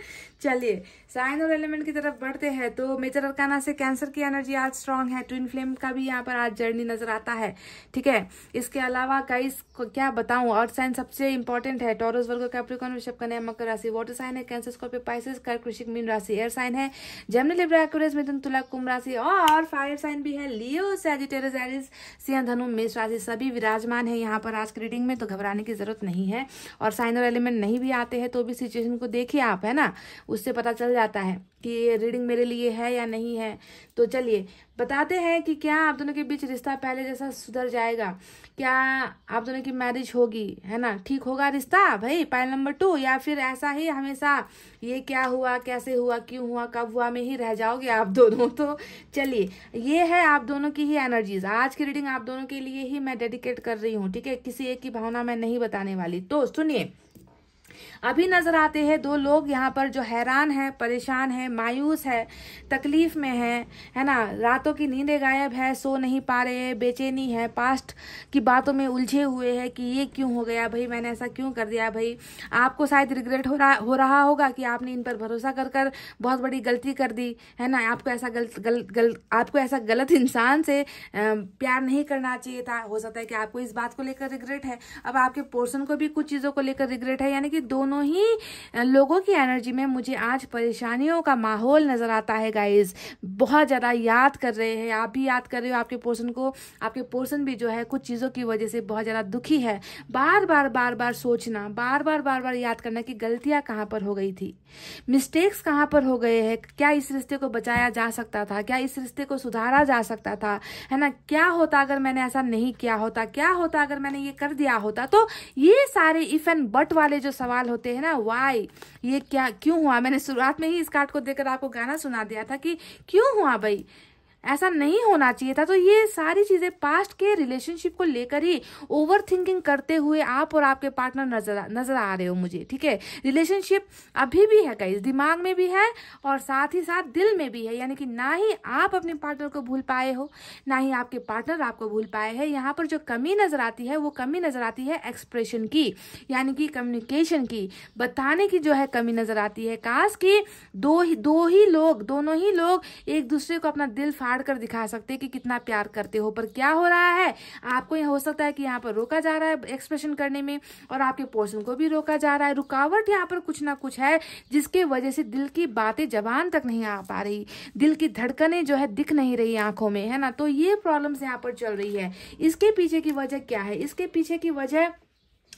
चलिए साइन और एलिमेंट की तरफ बढ़ते हैं तो मेजर अरकाना से कैंसर की एनर्जी आज स्ट्रांग है ट्विन फ्लेम का भी यहाँ पर आज जर्नी नजर आता है ठीक है इसके अलावा गाइस क्या बताऊं और साइन सबसे इंपॉर्टेंट है टॉरस वर्ग कैप्रिकॉन ऋषभ कन्या मकर राशि वाटर साइन है कैंसर स्कॉर्पियो पाइसिस कर्क ऋषिक मीन राशि एयर साइन है जेमनी लिब्रा मिथुन तुला कुंभ राशि और फायर साइन भी है लियो सैजिटेरियस एरिस धनु मेष राशि सभी विराजमान है यहाँ पर आज की रीडिंग में तो घबराने की जरूरत नहीं है और साइन और एलिमेंट नहीं भी आते हैं तो भी सिचुएशन को देखिए आप है ना उससे पता चल जाता पाता है कि ये रीडिंग मेरे लिए है या नहीं है तो चलिए बताते हैं कि क्या आप दोनों के बीच रिश्ता पहले जैसा सुधर जाएगा क्या आप दोनों की मैरिज होगी है ना ठीक होगा रिश्ता भाई पायल नंबर टू या फिर ऐसा ही हमेशा ये क्या हुआ कैसे हुआ क्यों हुआ कब हुआ में ही रह जाओगे आप दोनों तो चलिए ये है आप दोनों की ही एनर्जीज आज की रीडिंग आप दोनों के लिए ही मैं डेडिकेट कर रही हूँ ठीक है किसी एक की भावना मैं नहीं बताने वाली तो सुनिए अभी नजर आते हैं दो लोग यहाँ पर जो हैरान है परेशान है मायूस है तकलीफ में है है ना रातों की नींदें गायब है सो नहीं पा रहे बेचैनी है पास्ट की बातों में उलझे हुए है कि ये क्यों हो गया भाई मैंने ऐसा क्यों कर दिया भाई आपको शायद रिग्रेट हो रहा हो रहा होगा कि आपने इन पर भरोसा कर कर बहुत बड़ी गलती कर दी है ना आपको ऐसा गलत गलत गल, आपको ऐसा गलत इंसान से प्यार नहीं करना चाहिए था हो सकता है कि आपको इस बात को लेकर रिग्रेट है अब आपके पोर्सन को भी कुछ चीज़ों को लेकर रिग्रेट है यानी कि दोनों दोनों ही लोगों की एनर्जी में मुझे आज परेशानियों का माहौल नज़र आता है गाइज बहुत ज़्यादा याद कर रहे हैं आप भी याद कर रहे हो आपके पोर्सन को आपके पोर्सन भी जो है कुछ चीज़ों की वजह से बहुत ज़्यादा दुखी है बार बार बार बार सोचना बार बार बार बार याद करना कि गलतियाँ कहाँ पर हो गई थी मिस्टेक्स कहाँ पर हो गए हैं क्या इस रिश्ते को बचाया जा सकता था क्या इस रिश्ते को सुधारा जा सकता था है ना क्या होता अगर मैंने ऐसा नहीं किया होता क्या होता अगर मैंने ये कर दिया होता तो ये सारे इफ एंड बट वाले जो सवाल होते हैं ना वाई ये क्या क्यों हुआ मैंने शुरुआत में ही इस कार्ड को देकर आपको गाना सुना दिया था कि क्यों हुआ भाई ऐसा नहीं होना चाहिए था तो ये सारी चीज़ें पास्ट के रिलेशनशिप को लेकर ही ओवर थिंकिंग करते हुए आप और आपके पार्टनर नजर नजर आ रहे हो मुझे ठीक है रिलेशनशिप अभी भी है कई दिमाग में भी है और साथ ही साथ दिल में भी है यानी कि ना ही आप अपने पार्टनर को भूल पाए हो ना ही आपके पार्टनर आपको भूल पाए हैं यहाँ पर जो कमी नजर आती है वो कमी नजर आती है एक्सप्रेशन की यानी कि कम्युनिकेशन की बताने की जो है कमी नजर आती है काश की दो ही दो ही लोग दोनों ही लोग एक दूसरे को अपना दिल फाड़ फाड़ कर दिखा सकते हैं कि कितना प्यार करते हो पर क्या हो रहा है आपको यह हो सकता है कि यहाँ पर रोका जा रहा है एक्सप्रेशन करने में और आपके पोर्सन को भी रोका जा रहा है रुकावट यहाँ पर कुछ ना कुछ है जिसके वजह से दिल की बातें जबान तक नहीं आ पा रही दिल की धड़कने जो है दिख नहीं रही आंखों में है ना तो ये प्रॉब्लम यहाँ पर चल रही है इसके पीछे की वजह क्या है इसके पीछे की वजह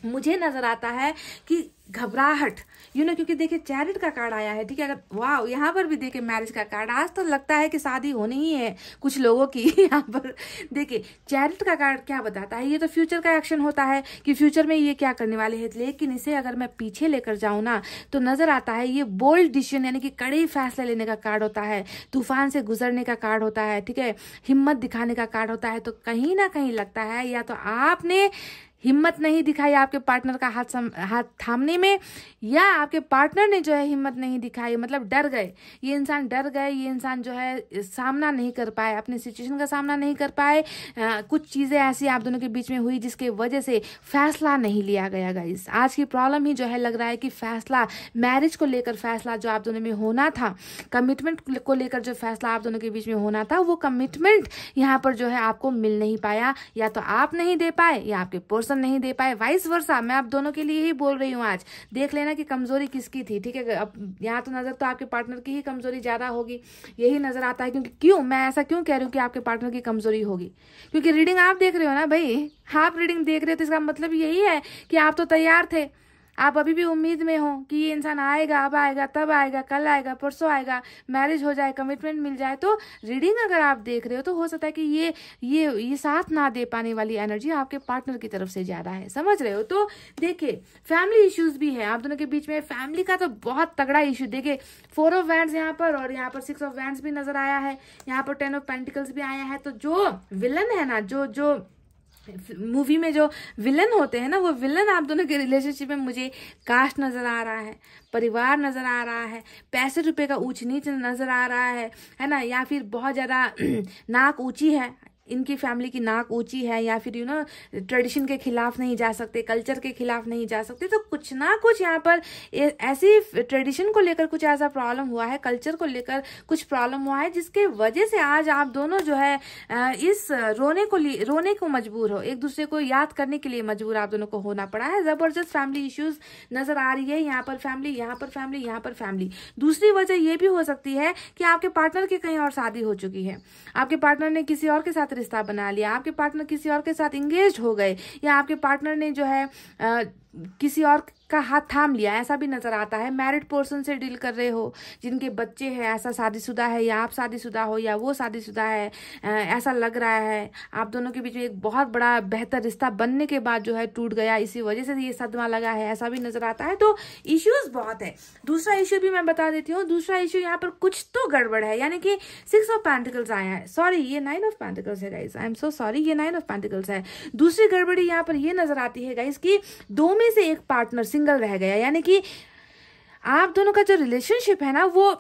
मुझे नजर आता है कि घबराहट यू नो क्योंकि देखिए चैरिट का कार्ड आया है ठीक है अगर वाह यहाँ पर भी देखिए मैरिज का कार्ड आज तो लगता है कि शादी होनी ही है कुछ लोगों की यहाँ पर देखिए चैरिट का कार्ड क्या बताता है ये तो फ्यूचर का एक्शन होता है कि फ्यूचर में ये क्या करने वाले हैं लेकिन इसे अगर मैं पीछे लेकर जाऊँ ना तो नजर आता है ये बोल्ड डिसीजन यानी कि कड़े फैसले लेने का कार्ड होता है तूफान से गुजरने का कार्ड होता है ठीक है हिम्मत दिखाने का कार्ड होता है तो कहीं ना कहीं लगता है या तो आपने हिम्मत नहीं दिखाई आपके पार्टनर का हाथ सम, हाथ थामने में या आपके पार्टनर ने जो है हिम्मत नहीं दिखाई मतलब डर गए ये इंसान डर गए ये इंसान जो है सामना नहीं कर पाए अपने सिचुएशन का सामना नहीं कर पाए आ, कुछ चीज़ें ऐसी आप दोनों के बीच में हुई जिसके वजह से फैसला नहीं लिया गया गाइस आज की प्रॉब्लम ही जो है लग रहा है कि फैसला मैरिज को लेकर फैसला जो आप दोनों में होना था कमिटमेंट को लेकर जो फैसला आप दोनों के बीच में होना था वो कमिटमेंट यहाँ पर जो है आपको मिल नहीं पाया या तो आप नहीं दे पाए या आपके पर्सन सोल्यूशन नहीं दे पाए वाइस वर्षा मैं आप दोनों के लिए ही बोल रही हूँ आज देख लेना कि कमजोरी किसकी थी ठीक है अब यहाँ तो नजर तो आपके पार्टनर की ही कमजोरी ज्यादा होगी यही नजर आता है क्योंकि क्यों मैं ऐसा क्यों कह रही हूँ कि आपके पार्टनर की कमजोरी होगी क्योंकि रीडिंग आप देख रहे हो ना भाई आप रीडिंग देख रहे हो तो इसका मतलब यही है कि आप तो तैयार थे आप अभी भी उम्मीद में हो कि ये इंसान आएगा अब आएगा तब आएगा कल आएगा परसों आएगा मैरिज हो जाए कमिटमेंट मिल जाए तो रीडिंग अगर आप देख रहे हो तो हो सकता है कि ये ये ये साथ ना दे पाने वाली एनर्जी आपके पार्टनर की तरफ से ज़्यादा है समझ रहे हो तो देखिए फैमिली इश्यूज भी है आप दोनों के बीच में फैमिली का तो बहुत तगड़ा इशू देखिए फोर ऑफ वैंड यहाँ पर और यहाँ पर सिक्स ऑफ वैंड भी नजर आया है यहाँ पर टेन ऑफ पेंटिकल्स भी आया है तो जो विलन है ना जो जो मूवी में जो विलन होते हैं ना वो विलन आप दोनों के रिलेशनशिप में मुझे कास्ट नज़र आ रहा है परिवार नज़र आ रहा है पैसे रुपए का ऊंच नीच नज़र आ रहा है है ना या फिर बहुत ज़्यादा नाक ऊंची है इनकी फैमिली की नाक ऊंची है या फिर यू नो ट्रेडिशन के खिलाफ नहीं जा सकते कल्चर के खिलाफ नहीं जा सकते तो कुछ ना कुछ यहाँ पर ऐसी ट्रेडिशन को लेकर कुछ ऐसा प्रॉब्लम हुआ है कल्चर को लेकर कुछ प्रॉब्लम हुआ है जिसके वजह से आज आप दोनों जो है इस रोने को रोने को मजबूर हो एक दूसरे को याद करने के लिए मजबूर आप दोनों को होना पड़ा है जबरदस्त फैमिली इश्यूज नजर आ रही है यहाँ पर फैमिली यहाँ पर फैमिली यहाँ पर फैमिली दूसरी वजह यह भी हो सकती है कि आपके पार्टनर की कहीं और शादी हो चुकी है आपके पार्टनर ने किसी और के साथ रिश्ता बना लिया आपके पार्टनर किसी और के साथ इंगेज हो गए या आपके पार्टनर ने जो है किसी और का हाथ थाम लिया ऐसा भी नज़र आता है मैरिड पर्सन से डील कर रहे हो जिनके बच्चे हैं ऐसा शादीशुदा है या आप शादीशुदा हो या वो शादीशुदा है ऐसा लग रहा है आप दोनों के बीच में एक बहुत बड़ा बेहतर रिश्ता बनने के बाद जो है टूट गया इसी वजह से ये सदमा लगा है ऐसा भी नज़र आता है तो इश्यूज़ बहुत है दूसरा इश्यू भी मैं बता देती हूँ दूसरा इश्यू यहाँ पर कुछ तो गड़बड़ है यानी कि सिक्स ऑफ पैंटिकल्स आया है सॉरी ये नाइन ऑफ पैंटिकल्स है guys I am so sorry ये नाइन ऑफ पैंटिकल्स है दूसरी गड़बड़ी यहाँ पर यह नज़र आती है गाइस की दो में में से एक पार्टनर सिंगल रह गया यानी कि आप दोनों का जो रिलेशनशिप है ना वो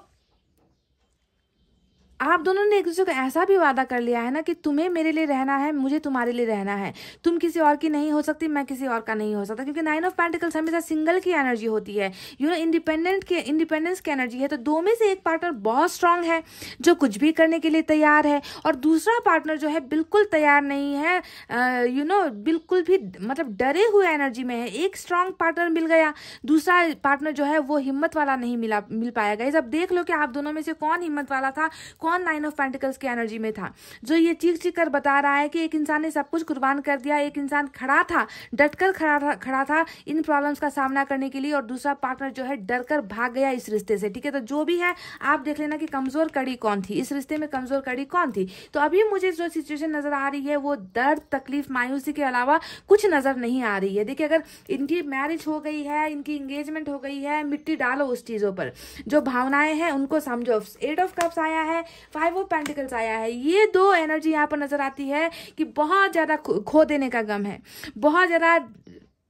आप दोनों ने एक दूसरे को ऐसा भी वादा कर लिया है ना कि तुम्हें मेरे लिए रहना है मुझे तुम्हारे लिए रहना है तुम किसी और की नहीं हो सकती मैं किसी और का नहीं हो सकता क्योंकि नाइन ऑफ पेंटिकल्स हमेशा सिंगल की एनर्जी होती है यू नो इंडिपेंडेंट के इंडिपेंडेंस की एनर्जी है तो दो में से एक पार्टनर बहुत स्ट्रांग है जो कुछ भी करने के लिए तैयार है और दूसरा पार्टनर जो है बिल्कुल तैयार नहीं है यू नो बिल्कुल भी मतलब डरे हुए एनर्जी में है एक स्ट्रांग पार्टनर मिल गया दूसरा पार्टनर जो है वो हिम्मत वाला नहीं मिला मिल पाएगा ये सब देख लो कि आप दोनों में से कौन हिम्मत वाला था कौन कौन नाइन ऑफ पेंटिकल्स की एनर्जी में था जो ये चीख चीख कर बता रहा है कि एक इंसान ने सब कुछ कुर्बान कर दिया एक इंसान खड़ा था डटकर खड़ा था खड़ा था इन प्रॉब्लम्स का सामना करने के लिए और दूसरा पार्टनर जो है डर कर भाग गया इस रिश्ते से ठीक है तो जो भी है आप देख लेना कि कमजोर कड़ी कौन थी इस रिश्ते में कमजोर कड़ी कौन थी तो अभी मुझे जो सिचुएशन नजर आ रही है वो दर्द तकलीफ मायूसी के अलावा कुछ नजर नहीं आ रही है देखिए अगर इनकी मैरिज हो गई है इनकी इंगेजमेंट हो गई है मिट्टी डालो उस चीजों पर जो भावनाएं हैं उनको समझो एट ऑफ कप्स आया है फाइव ऑफ पेंटिकल्स आया है ये दो एनर्जी यहाँ पर नजर आती है कि बहुत ज़्यादा खो देने का गम है बहुत ज़्यादा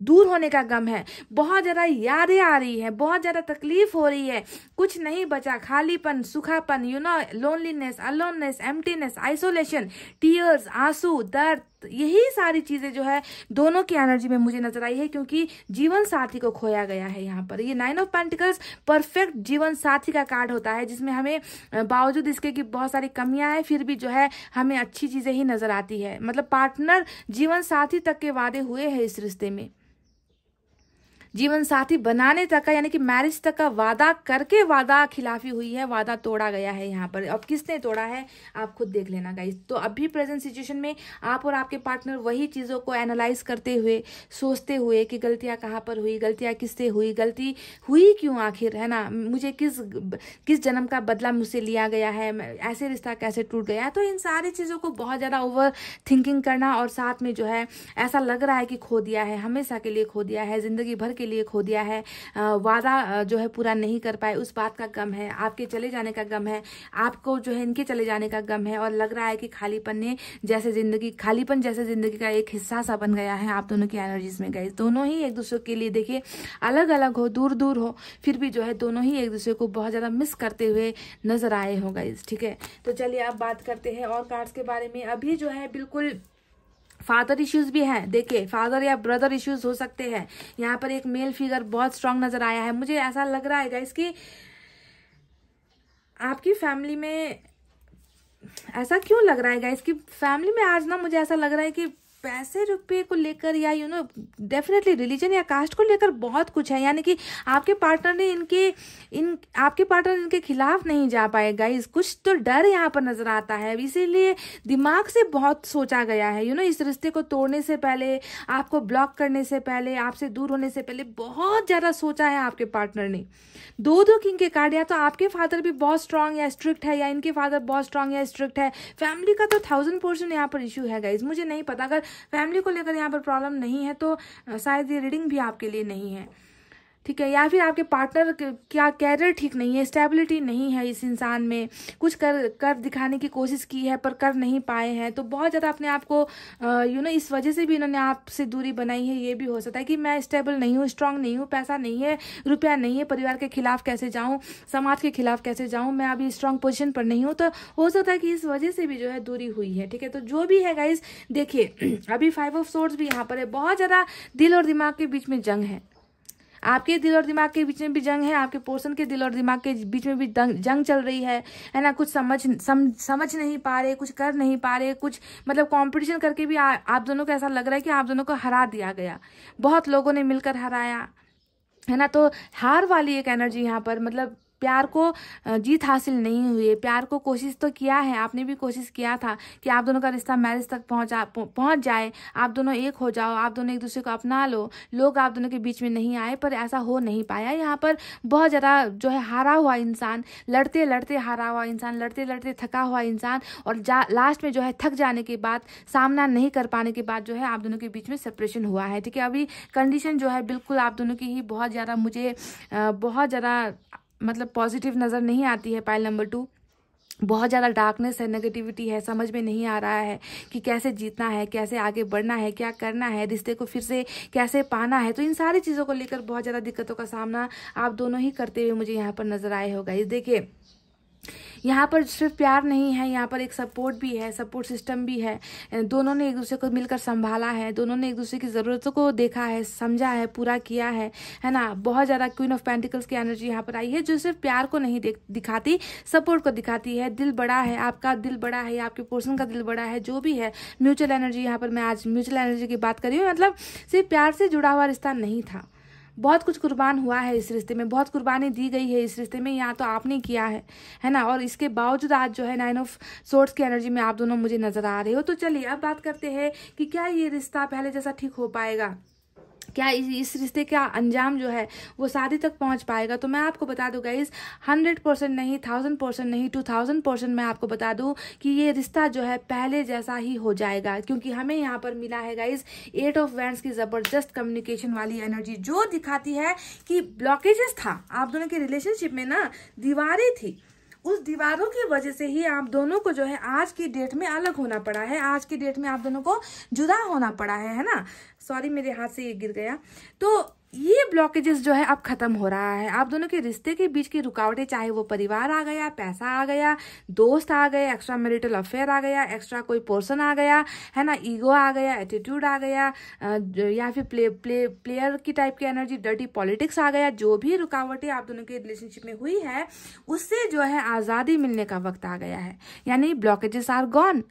दूर होने का गम है बहुत ज़्यादा यादें आ रही है बहुत ज़्यादा तकलीफ हो रही है कुछ नहीं बचा खालीपन सुखापन you know loneliness aloneness emptiness isolation tears आंसू दर्द तो यही सारी चीज़ें जो है दोनों की एनर्जी में मुझे नजर आई है क्योंकि जीवन साथी को खोया गया है यहाँ पर ये नाइन ऑफ पेंटिकल्स परफेक्ट जीवन साथी का कार्ड होता है जिसमें हमें बावजूद इसके कि बहुत सारी कमियां हैं फिर भी जो है हमें अच्छी चीज़ें ही नज़र आती है मतलब पार्टनर जीवन साथी तक के वादे हुए हैं इस रिश्ते में जीवन साथी बनाने तक का यानी कि मैरिज तक का वादा करके वादा खिलाफी हुई है वादा तोड़ा गया है यहाँ पर अब किसने तोड़ा है आप खुद देख लेना गाइस तो अभी प्रेजेंट सिचुएशन में आप और आपके पार्टनर वही चीज़ों को एनालाइज करते हुए सोचते हुए कि गलतियाँ कहाँ पर हुई गलतियाँ किससे हुई गलती हुई क्यों आखिर है ना मुझे किस किस जन्म का बदला मुझसे लिया गया है ऐसे रिश्ता कैसे टूट गया तो इन सारी चीज़ों को बहुत ज़्यादा ओवर थिंकिंग करना और साथ में जो है ऐसा लग रहा है कि खो दिया है हमेशा के लिए खो दिया है ज़िंदगी भर के लिए खो दिया है वादा जो है पूरा नहीं कर पाए उस बात का गम है आपके चले जाने का गम है आपको जो है इनके चले जाने का गम है और लग रहा है कि खालीपन ने जैसे जिंदगी खालीपन जैसे जिंदगी का एक हिस्सा सा बन गया है आप दोनों की एनर्जीज में गए दोनों ही एक दूसरे के लिए देखिए अलग अलग हो दूर दूर हो फिर भी जो है दोनों ही एक दूसरे को बहुत ज़्यादा मिस करते हुए नजर आए हो गए ठीक है तो चलिए अब बात करते हैं और कार्ड्स के बारे में अभी जो है बिल्कुल फादर इश्यूज भी हैं देखिए फादर या ब्रदर इश्यूज हो सकते हैं यहाँ पर एक मेल फिगर बहुत स्ट्रांग नजर आया है मुझे ऐसा लग रहा है गाइस कि आपकी फैमिली में ऐसा क्यों लग रहा है गाइस कि फैमिली में आज ना मुझे ऐसा लग रहा है कि पैसे रुपये को लेकर या यू नो डेफिनेटली रिलीजन या कास्ट को लेकर बहुत कुछ है यानी कि आपके पार्टनर ने इनके इन आपके पार्टनर इनके खिलाफ नहीं जा पाए गाइज कुछ तो डर यहाँ पर नजर आता है इसीलिए दिमाग से बहुत सोचा गया है यू you नो know, इस रिश्ते को तोड़ने से पहले आपको ब्लॉक करने से पहले आपसे दूर होने से पहले बहुत ज़्यादा सोचा है आपके पार्टनर ने दो दो किंग के कार्ड या तो आपके फादर भी बहुत स्ट्रांग या स्ट्रिक्ट है या इनके फादर बहुत स्ट्रांग या स्ट्रिक्ट है फैमिली का तो थाउजेंड परसेंट यहाँ पर इशू है गाइज मुझे नहीं पता अगर फैमिली को लेकर यहाँ पर प्रॉब्लम नहीं है तो शायद ये रीडिंग भी आपके लिए नहीं है ठीक है या फिर आपके पार्टनर क्या कैरियर ठीक नहीं है स्टेबिलिटी नहीं है इस इंसान में कुछ कर कर दिखाने की कोशिश की है पर कर नहीं पाए हैं तो बहुत ज़्यादा अपने आप को यू नो इस वजह से भी इन्होंने आपसे दूरी बनाई है ये भी हो सकता है कि मैं स्टेबल नहीं हूँ स्ट्रांग नहीं हूँ पैसा नहीं है रुपया नहीं है परिवार के खिलाफ कैसे जाऊँ समाज के खिलाफ कैसे जाऊँ मैं अभी स्ट्रांग पोजिशन पर नहीं हूँ तो हो सकता है कि इस वजह से भी जो है दूरी हुई है ठीक है तो जो भी है गाइज देखिए अभी फाइव ऑफ सोर्स भी यहाँ पर है बहुत ज़्यादा दिल और दिमाग के बीच में जंग है आपके दिल और दिमाग के बीच में भी जंग है आपके पोर्सन के दिल और दिमाग के बीच में भी जंग चल रही है है ना कुछ समझ सम, समझ नहीं पा रहे कुछ कर नहीं पा रहे कुछ मतलब कंपटीशन करके भी आ, आप दोनों को ऐसा लग रहा है कि आप दोनों को हरा दिया गया बहुत लोगों ने मिलकर हराया है ना तो हार वाली एक एनर्जी यहाँ पर मतलब प्यार को जीत हासिल नहीं हुई है प्यार को कोशिश तो किया है आपने भी कोशिश किया था कि आप दोनों का रिश्ता मैरिज तक पहुंचा पहुंच जाए आप दोनों एक हो जाओ आप दोनों एक दूसरे को अपना लो लोग आप दोनों के बीच में नहीं आए पर ऐसा हो नहीं पाया यहाँ पर बहुत ज़्यादा जो है हारा हुआ इंसान लड़ते लड़ते हारा हुआ इंसान लड़ते लड़ते थका हुआ इंसान और लास्ट में जो है थक जाने के बाद सामना नहीं कर पाने के बाद जो है आप दोनों के बीच में सेपरेशन हुआ है ठीक है अभी कंडीशन जो है बिल्कुल आप दोनों की ही बहुत ज़्यादा मुझे बहुत ज़्यादा मतलब पॉजिटिव नज़र नहीं आती है पाइल नंबर टू बहुत ज़्यादा डार्कनेस है नेगेटिविटी है समझ में नहीं आ रहा है कि कैसे जीतना है कैसे आगे बढ़ना है क्या करना है रिश्ते को फिर से कैसे पाना है तो इन सारी चीज़ों को लेकर बहुत ज़्यादा दिक्कतों का सामना आप दोनों ही करते हुए मुझे यहाँ पर नज़र आए होगा इस देखिए यहाँ पर सिर्फ प्यार नहीं है यहाँ पर एक सपोर्ट भी है सपोर्ट सिस्टम भी है दोनों ने एक दूसरे को मिलकर संभाला है दोनों ने एक दूसरे की ज़रूरतों को देखा है समझा है पूरा किया है है ना बहुत ज़्यादा क्वीन ऑफ पेंटिकल्स की एनर्जी यहाँ पर आई है जो सिर्फ प्यार को नहीं दिखाती सपोर्ट को दिखाती है दिल बड़ा है आपका दिल बड़ा है आपके पोर्सन का दिल बड़ा है जो भी है म्यूचुअल एनर्जी यहाँ पर मैं आज म्यूचुअल एनर्जी की बात कर रही हूँ मतलब सिर्फ प्यार से जुड़ा हुआ रिश्ता नहीं था बहुत कुछ कुर्बान हुआ है इस रिश्ते में बहुत कुर्बानी दी गई है इस रिश्ते में यहाँ तो आपने किया है है ना और इसके बावजूद आज जो है नाइन ऑफ सोर्ट्स की एनर्जी में आप दोनों मुझे नजर आ रहे हो तो चलिए अब बात करते हैं कि क्या ये रिश्ता पहले जैसा ठीक हो पाएगा क्या इस रिश्ते का अंजाम जो है वो शादी तक पहुंच पाएगा तो मैं आपको बता दूँ गाइज हंड्रेड परसेंट नहीं थाउजेंड परसेंट नहीं टू थाउजेंड परसेंट मैं आपको बता दूँ कि ये रिश्ता जो है पहले जैसा ही हो जाएगा क्योंकि हमें यहाँ पर मिला है गाइज एट ऑफ वैंड की ज़बरदस्त कम्युनिकेशन वाली एनर्जी जो दिखाती है कि ब्लॉकेजेस था आप दोनों के रिलेशनशिप में ना दीवारें थी उस दीवारों की वजह से ही आप दोनों को जो है आज की डेट में अलग होना पड़ा है आज की डेट में आप दोनों को जुदा होना पड़ा है है ना सॉरी मेरे हाथ से ये गिर गया तो ये ब्लॉकेजेस जो है अब खत्म हो रहा है आप दोनों के रिश्ते के बीच की रुकावटें चाहे वो परिवार आ गया पैसा आ गया दोस्त आ गए एक्स्ट्रा मैरिटल अफेयर आ गया एक्स्ट्रा कोई पोर्सन आ गया है ना ईगो आ गया एटीट्यूड आ गया या फिर प्ले प्ले प्लेयर की टाइप की एनर्जी डर्टी पॉलिटिक्स आ गया जो भी रुकावटें आप दोनों के रिलेशनशिप में हुई है उससे जो है आज़ादी मिलने का वक्त आ गया है यानी blockages are gone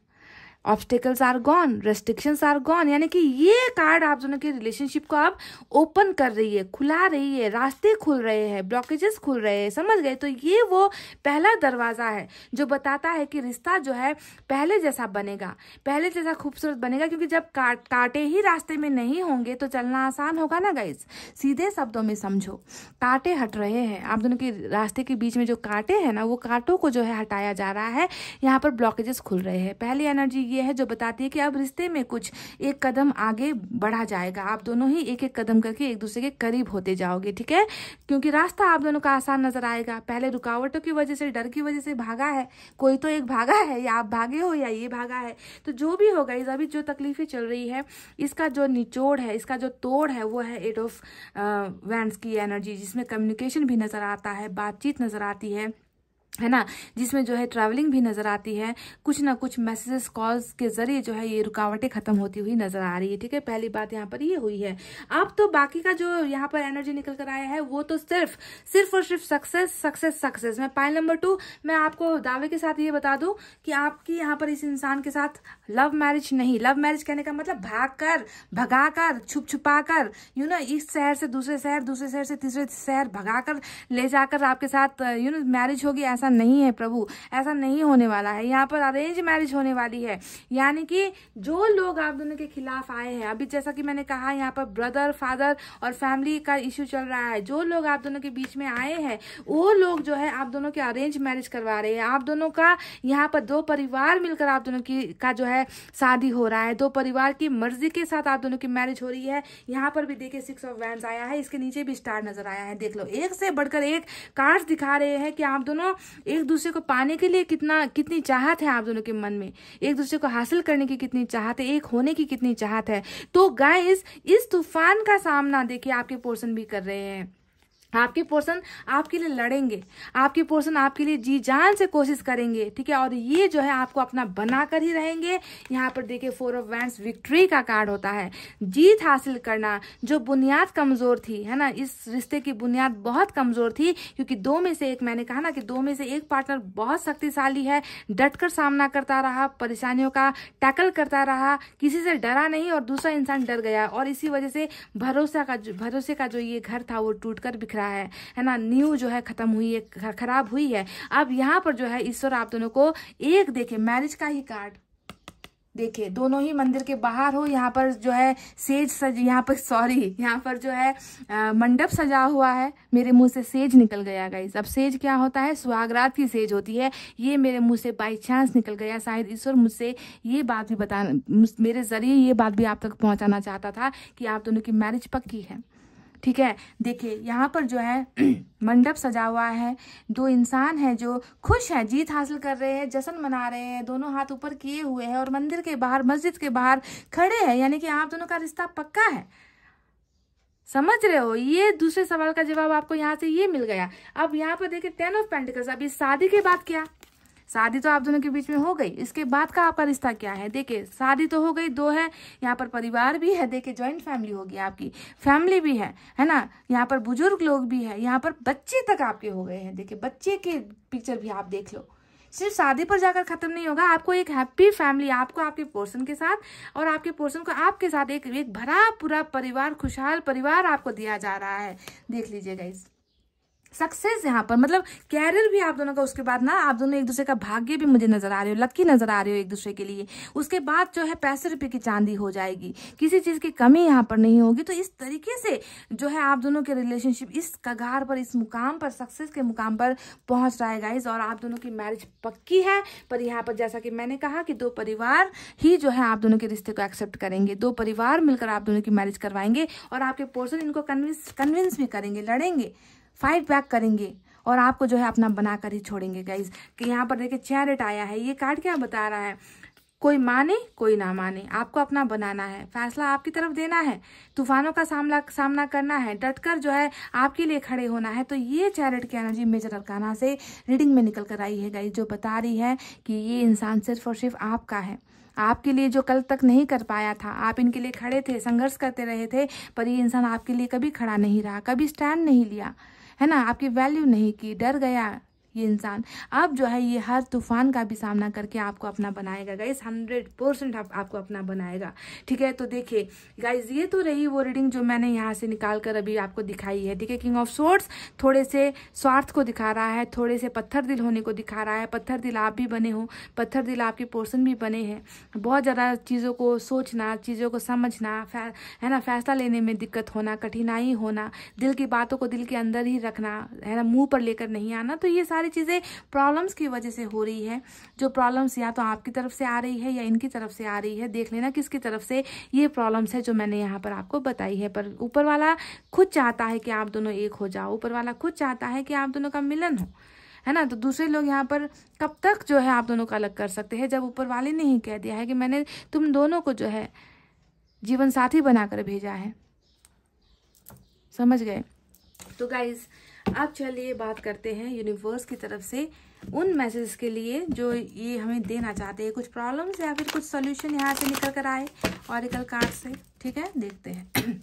obstacles are gone restrictions are gone यानी कि ये कार्ड आप दोनों के रिलेशनशिप को आप ओपन कर रही है खुला रही है रास्ते खुल रहे हैं ब्लॉकेजेस खुल रहे हैं समझ गए तो ये वो पहला दरवाज़ा है जो बताता है कि रिश्ता जो है पहले जैसा बनेगा पहले जैसा खूबसूरत बनेगा क्योंकि जब काट कांटे ही रास्ते में नहीं होंगे तो चलना आसान होगा ना गाइज सीधे शब्दों में समझो कांटे हट रहे हैं आप दोनों के रास्ते के बीच में जो कांटे हैं ना वो कांटों को जो है हटाया जा रहा है यहाँ पर ब्लॉकेजेस खुल रहे हैं पहली एनर्जी ये ये है जो बताती है कि अब रिश्ते में कुछ एक कदम आगे बढ़ा जाएगा आप दोनों ही एक एक कदम करके एक दूसरे के करीब होते जाओगे ठीक है क्योंकि रास्ता आप दोनों का आसान नजर आएगा पहले रुकावटों की वजह से डर की वजह से भागा है कोई तो एक भागा है या आप भागे हो या ये भागा है तो जो भी होगा इस अभी जो तकलीफें चल रही है इसका जो निचोड़ है इसका जो तोड़ है वो है एट ऑफ वैंस की एनर्जी जिसमें कम्युनिकेशन भी नजर आता है बातचीत नजर आती है है ना जिसमें जो है ट्रैवलिंग भी नज़र आती है कुछ ना कुछ मैसेजेस कॉल्स के जरिए जो है ये रुकावटें खत्म होती हुई नज़र आ रही है ठीक है पहली बात यहाँ पर ये हुई है अब तो बाकी का जो यहाँ पर एनर्जी निकल कर आया है वो तो सिर्फ सिर्फ और सिर्फ सक्सेस सक्सेस सक्सेस मैं पाइल नंबर टू मैं आपको दावे के साथ ये बता दू कि आपकी यहाँ पर इस इंसान के साथ लव मैरिज नहीं लव मैरिज कहने का मतलब भाग कर भगा कर छुप छुपा कर यू नो इस शहर से दूसरे शहर दूसरे शहर से तीसरे शहर भगा कर ले जाकर आपके साथ यू नो मैरिज होगी ऐसा ऐसा नहीं है प्रभु ऐसा नहीं होने वाला है यहाँ पर अरेंज मैरिज होने वाली है यानी कि जो लोग आप दोनों के खिलाफ आए हैं अभी जैसा कि मैंने कहा यहाँ पर ब्रदर फादर और फैमिली का इश्यू चल रहा है जो लोग आप दोनों के बीच में आए हैं वो लोग जो है आप दोनों के अरेंज मैरिज करवा रहे हैं आप दोनों का यहाँ पर दो परिवार मिलकर आप दोनों की का जो है शादी हो रहा है दो परिवार की मर्जी के साथ आप दोनों की मैरिज हो रही है यहाँ पर भी देखिए सिक्स ऑफ वैंस आया है इसके नीचे भी स्टार नजर आया है देख लो एक से बढ़कर एक कार्ड दिखा रहे हैं कि आप दोनों एक दूसरे को पाने के लिए कितना कितनी चाहत है आप दोनों के मन में एक दूसरे को हासिल करने की कितनी चाहत है एक होने की कितनी चाहत है तो गाय इस तूफान का सामना देखिए आपके पोर्सन भी कर रहे हैं आपके पोर्सन आपके लिए लड़ेंगे आपके पोर्सन आपके लिए जी जान से कोशिश करेंगे ठीक है और ये जो है आपको अपना बना कर ही रहेंगे यहाँ पर देखिए फोर ऑफ वैंड विक्ट्री का कार्ड होता है जीत हासिल करना जो बुनियाद कमज़ोर थी है ना इस रिश्ते की बुनियाद बहुत कमज़ोर थी क्योंकि दो में से एक मैंने कहा ना कि दो में से एक पार्टनर बहुत शक्तिशाली है डट कर सामना करता रहा परेशानियों का टैकल करता रहा किसी से डरा नहीं और दूसरा इंसान डर गया और इसी वजह से भरोसा का भरोसे का जो ये घर था वो टूट कर बिखर रहा है है ना न्यू जो है खत्म हुई है खराब हुई है अब यहाँ पर जो है ईश्वर आप दोनों को एक देखे मैरिज का ही कार्ड देखिए दोनों ही मंदिर के बाहर हो यहाँ पर जो है सेज सज यहाँ पर सॉरी यहाँ पर जो है आ, मंडप सजा हुआ है मेरे मुंह से सेज निकल गया गाइस अब सेज क्या होता है सुहागरात की सेज होती है ये मेरे मुंह से बाई चांस निकल गया शायद ईश्वर मुझसे ये बात भी बताना मेरे जरिए ये बात भी आप तक पहुँचाना चाहता था कि आप दोनों की मैरिज पक्की है ठीक है देखिए यहाँ पर जो है मंडप सजा हुआ है दो इंसान है जो खुश है जीत हासिल कर रहे हैं जश्न मना रहे हैं दोनों हाथ ऊपर किए हुए हैं और मंदिर के बाहर मस्जिद के बाहर खड़े हैं यानी कि आप दोनों का रिश्ता पक्का है समझ रहे हो ये दूसरे सवाल का जवाब आपको यहाँ से ये मिल गया अब यहाँ पर देखिए टेन ऑफ पेंटिकल्स अभी इस शादी के बाद क्या शादी तो आप दोनों के बीच में हो गई इसके बाद का आपका रिश्ता क्या है देखिए शादी तो हो गई दो है यहाँ पर परिवार भी है देखिए ज्वाइंट फैमिली होगी आपकी फैमिली भी है है ना यहाँ पर बुजुर्ग लोग भी है यहाँ पर बच्चे तक आपके हो गए हैं देखिए बच्चे के पिक्चर भी आप देख लो सिर्फ शादी पर जाकर खत्म नहीं होगा आपको एक हैप्पी फैमिली आपको आपके पोर्सन के साथ और आपके पोर्सन को आपके साथ एक एक भरा पूरा परिवार खुशहाल परिवार आपको दिया जा रहा है देख लीजिएगा इस सक्सेस यहाँ पर मतलब कैरियर भी आप दोनों का उसके बाद ना आप दोनों एक दूसरे का भाग्य भी मुझे नजर आ रहे हो लकी नजर आ रहे हो एक दूसरे के लिए उसके बाद जो है पैसे रुपए की चांदी हो जाएगी किसी चीज की कमी यहाँ पर नहीं होगी तो इस तरीके से जो है आप दोनों के रिलेशनशिप इस कगार पर इस मुकाम पर सक्सेस के मुकाम पर पहुंच रहा है गाइज और आप दोनों की मैरिज पक्की है पर यहाँ पर जैसा कि मैंने कहा कि दो परिवार ही जो है आप दोनों के रिश्ते को एक्सेप्ट करेंगे दो परिवार मिलकर आप दोनों की मैरिज करवाएंगे और आपके पोर्सन इनको कन्विंस कन्विंस भी करेंगे लड़ेंगे फाइट बैक करेंगे और आपको जो है अपना बना कर ही छोड़ेंगे गाइज कि यहाँ पर देखिए चैरिट आया है ये कार्ड क्या बता रहा है कोई माने कोई ना माने आपको अपना बनाना है फैसला आपकी तरफ देना है तूफानों का सामना सामना करना है डटकर जो है आपके लिए खड़े होना है तो ये चैरिट की एनर्जी मेजर अरकाना से रीडिंग में निकल कर आई है गाइज जो बता रही है कि ये इंसान सिर्फ और सिर्फ आपका है आपके लिए जो कल तक नहीं कर पाया था आप इनके लिए खड़े थे संघर्ष करते रहे थे पर ये इंसान आपके लिए कभी खड़ा नहीं रहा कभी स्टैंड नहीं लिया है ना आपकी वैल्यू नहीं की डर गया ये इंसान अब जो है ये हर तूफान का भी सामना करके आपको अपना बनाएगा गाइस हंड्रेड परसेंट आप, आपको अपना बनाएगा ठीक है तो देखिए गाइस ये तो रही वो रीडिंग जो मैंने यहाँ से निकाल कर अभी आपको दिखाई है ठीक है किंग ऑफ सोर्ट्स थोड़े से स्वार्थ को दिखा रहा है थोड़े से पत्थर दिल होने को दिखा रहा है पत्थर दिल आप भी बने हो पत्थर दिल आपके पोर्सन भी बने हैं बहुत ज़्यादा चीज़ों को सोचना चीज़ों को समझना है ना फैसला लेने में दिक्कत होना कठिनाई होना दिल की बातों को दिल के अंदर ही रखना है ना मुंह पर लेकर नहीं आना तो ये सारी सारी चीज़ें प्रॉब्लम्स की वजह से हो रही है जो प्रॉब्लम्स या तो आपकी तरफ से आ रही है या इनकी तरफ से आ रही है देख लेना किसकी तरफ से ये प्रॉब्लम्स है जो मैंने यहाँ पर आपको बताई है पर ऊपर वाला खुद चाहता है कि आप दोनों एक हो जाओ ऊपर वाला खुद चाहता है कि आप दोनों का मिलन हो है ना तो दूसरे लोग यहाँ पर कब तक जो है आप दोनों का अलग कर सकते हैं जब ऊपर वाले ने ही कह दिया है कि मैंने तुम दोनों को जो है जीवन साथी बनाकर भेजा है समझ गए तो गाइज़ अब चलिए बात करते हैं यूनिवर्स की तरफ से उन मैसेज के लिए जो ये हमें देना चाहते हैं कुछ प्रॉब्लम्स या फिर कुछ सोल्यूशन यहाँ से निकल कर आए और कार्ड से ठीक है देखते हैं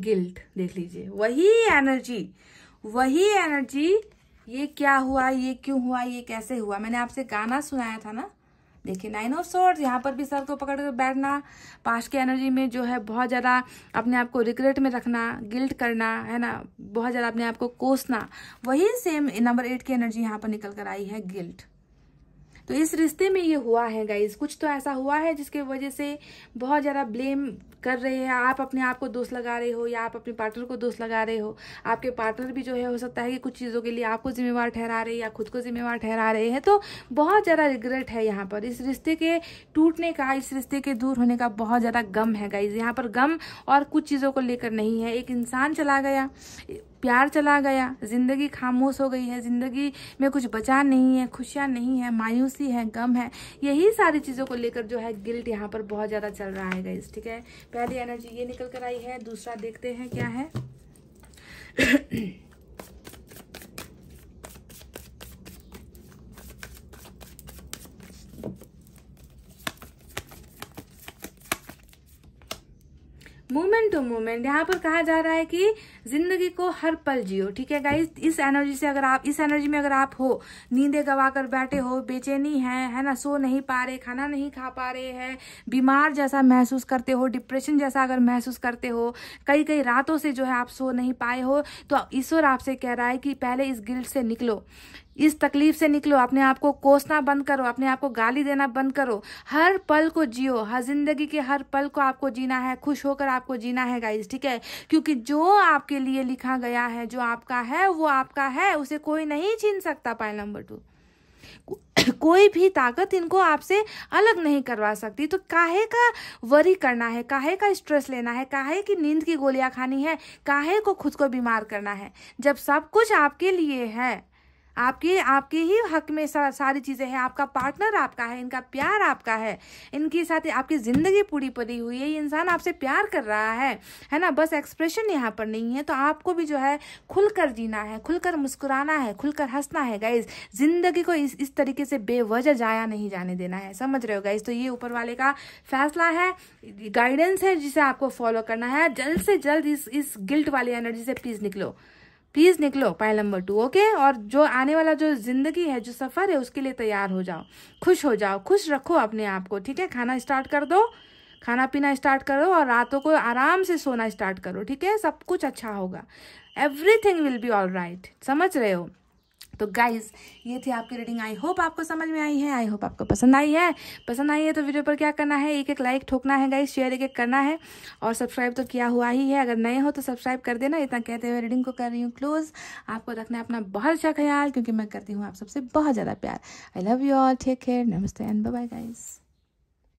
गिल्ट देख लीजिए वही एनर्जी वही एनर्जी ये क्या हुआ ये क्यों हुआ ये कैसे हुआ मैंने आपसे गाना सुनाया था ना देखिए नाइन ऑफ सोर्स यहाँ पर भी सर को पकड़ कर बैठना पास की एनर्जी में जो है बहुत ज़्यादा अपने आप को रिग्रेट में रखना गिल्ट करना है ना बहुत ज़्यादा अपने आप को कोसना वही सेम नंबर एट की एनर्जी यहाँ पर निकल कर आई है गिल्ट तो इस रिश्ते में ये हुआ है गाइज कुछ तो ऐसा हुआ है जिसके वजह से बहुत ज़्यादा ब्लेम कर रहे हैं आप अपने आप को दोष लगा रहे हो या आप अपने पार्टनर को दोष लगा रहे हो आपके पार्टनर भी जो है हो सकता है कि कुछ चीज़ों के लिए आपको जिम्मेवार ठहरा रहे हैं या खुद को जिम्मेवार ठहरा रहे हैं तो बहुत ज़्यादा रिग्रेट है यहाँ पर इस रिश्ते के टूटने का इस रिश्ते के दूर होने का बहुत ज़्यादा गम है गाइज यहाँ पर गम और कुछ चीज़ों को लेकर नहीं है एक इंसान चला गया प्यार चला गया ज़िंदगी खामोश हो गई है ज़िंदगी में कुछ बचा नहीं है खुशियाँ नहीं है मायूसी है गम है यही सारी चीज़ों को लेकर जो है गिल्ट यहाँ पर बहुत ज़्यादा चल रहा है गाइज ठीक है पहली एनर्जी ये निकल कर आई है दूसरा देखते हैं क्या है मोमेंट टू मोमेंट यहाँ पर कहा जा रहा है कि जिंदगी को हर पल जियो ठीक है गाइज इस एनर्जी से अगर आप इस एनर्जी में अगर आप हो नींदे गवा कर बैठे हो बेचैनी है है ना सो नहीं पा रहे खाना नहीं खा पा रहे हैं बीमार जैसा महसूस करते हो डिप्रेशन जैसा अगर महसूस करते हो कई कई रातों से जो है आप सो नहीं पाए हो तो ईश्वर आपसे कह रहा है कि पहले इस गिल्ट से निकलो इस तकलीफ से निकलो अपने आप को कोसना बंद करो अपने आप को गाली देना बंद करो हर पल को जियो हर जिंदगी के हर पल को आपको जीना है खुश होकर आपको जीना है गाइज ठीक है क्योंकि जो आपके लिए लिखा गया है जो आपका है वो आपका है उसे कोई नहीं छीन सकता पाइल नंबर टू कोई भी ताकत इनको आपसे अलग नहीं करवा सकती तो काहे का वरी करना है काहे का स्ट्रेस लेना है काहे की नींद की गोलियां खानी है काहे को खुद को बीमार करना है जब सब कुछ आपके लिए है आपके आपके ही हक में सा, सारी चीज़ें हैं आपका पार्टनर आपका है इनका प्यार आपका है इनके साथ आपकी ज़िंदगी पूरी पड़ी हुई है ये इंसान आपसे प्यार कर रहा है है ना बस एक्सप्रेशन यहाँ पर नहीं है तो आपको भी जो है खुलकर जीना है खुलकर मुस्कुराना है खुलकर हंसना है गाइज ज़िंदगी को इस इस तरीके से बेवजह जाया नहीं जाने देना है समझ रहे हो गाइज तो ये ऊपर वाले का फैसला है गाइडेंस है जिसे आपको फॉलो करना है जल्द से जल्द इस इस गिल्ट वाली एनर्जी से प्लीज़ निकलो प्लीज निकलो पायल नंबर टू ओके और जो आने वाला जो जिंदगी है जो सफर है उसके लिए तैयार हो जाओ खुश हो जाओ खुश रखो अपने आप को ठीक है खाना स्टार्ट कर दो खाना पीना स्टार्ट करो और रातों को आराम से सोना स्टार्ट करो ठीक है सब कुछ अच्छा होगा everything will be all right समझ रहे हो तो गाइज ये थी आपकी रीडिंग आई होप आपको समझ में आई है आई होप आपको पसंद आई है पसंद आई है तो वीडियो पर क्या करना है एक एक लाइक ठोकना है गाइज शेयर एक एक करना है और सब्सक्राइब तो किया हुआ ही है अगर नए हो तो सब्सक्राइब कर देना इतना कहते हुए रीडिंग को कर रही हूँ क्लोज आपको रखना है अपना बहुत अच्छा ख्याल क्योंकि मैं करती हूँ आप सबसे बहुत ज़्यादा प्यार I love you all take care नमस्ते एंड बाय गाइज़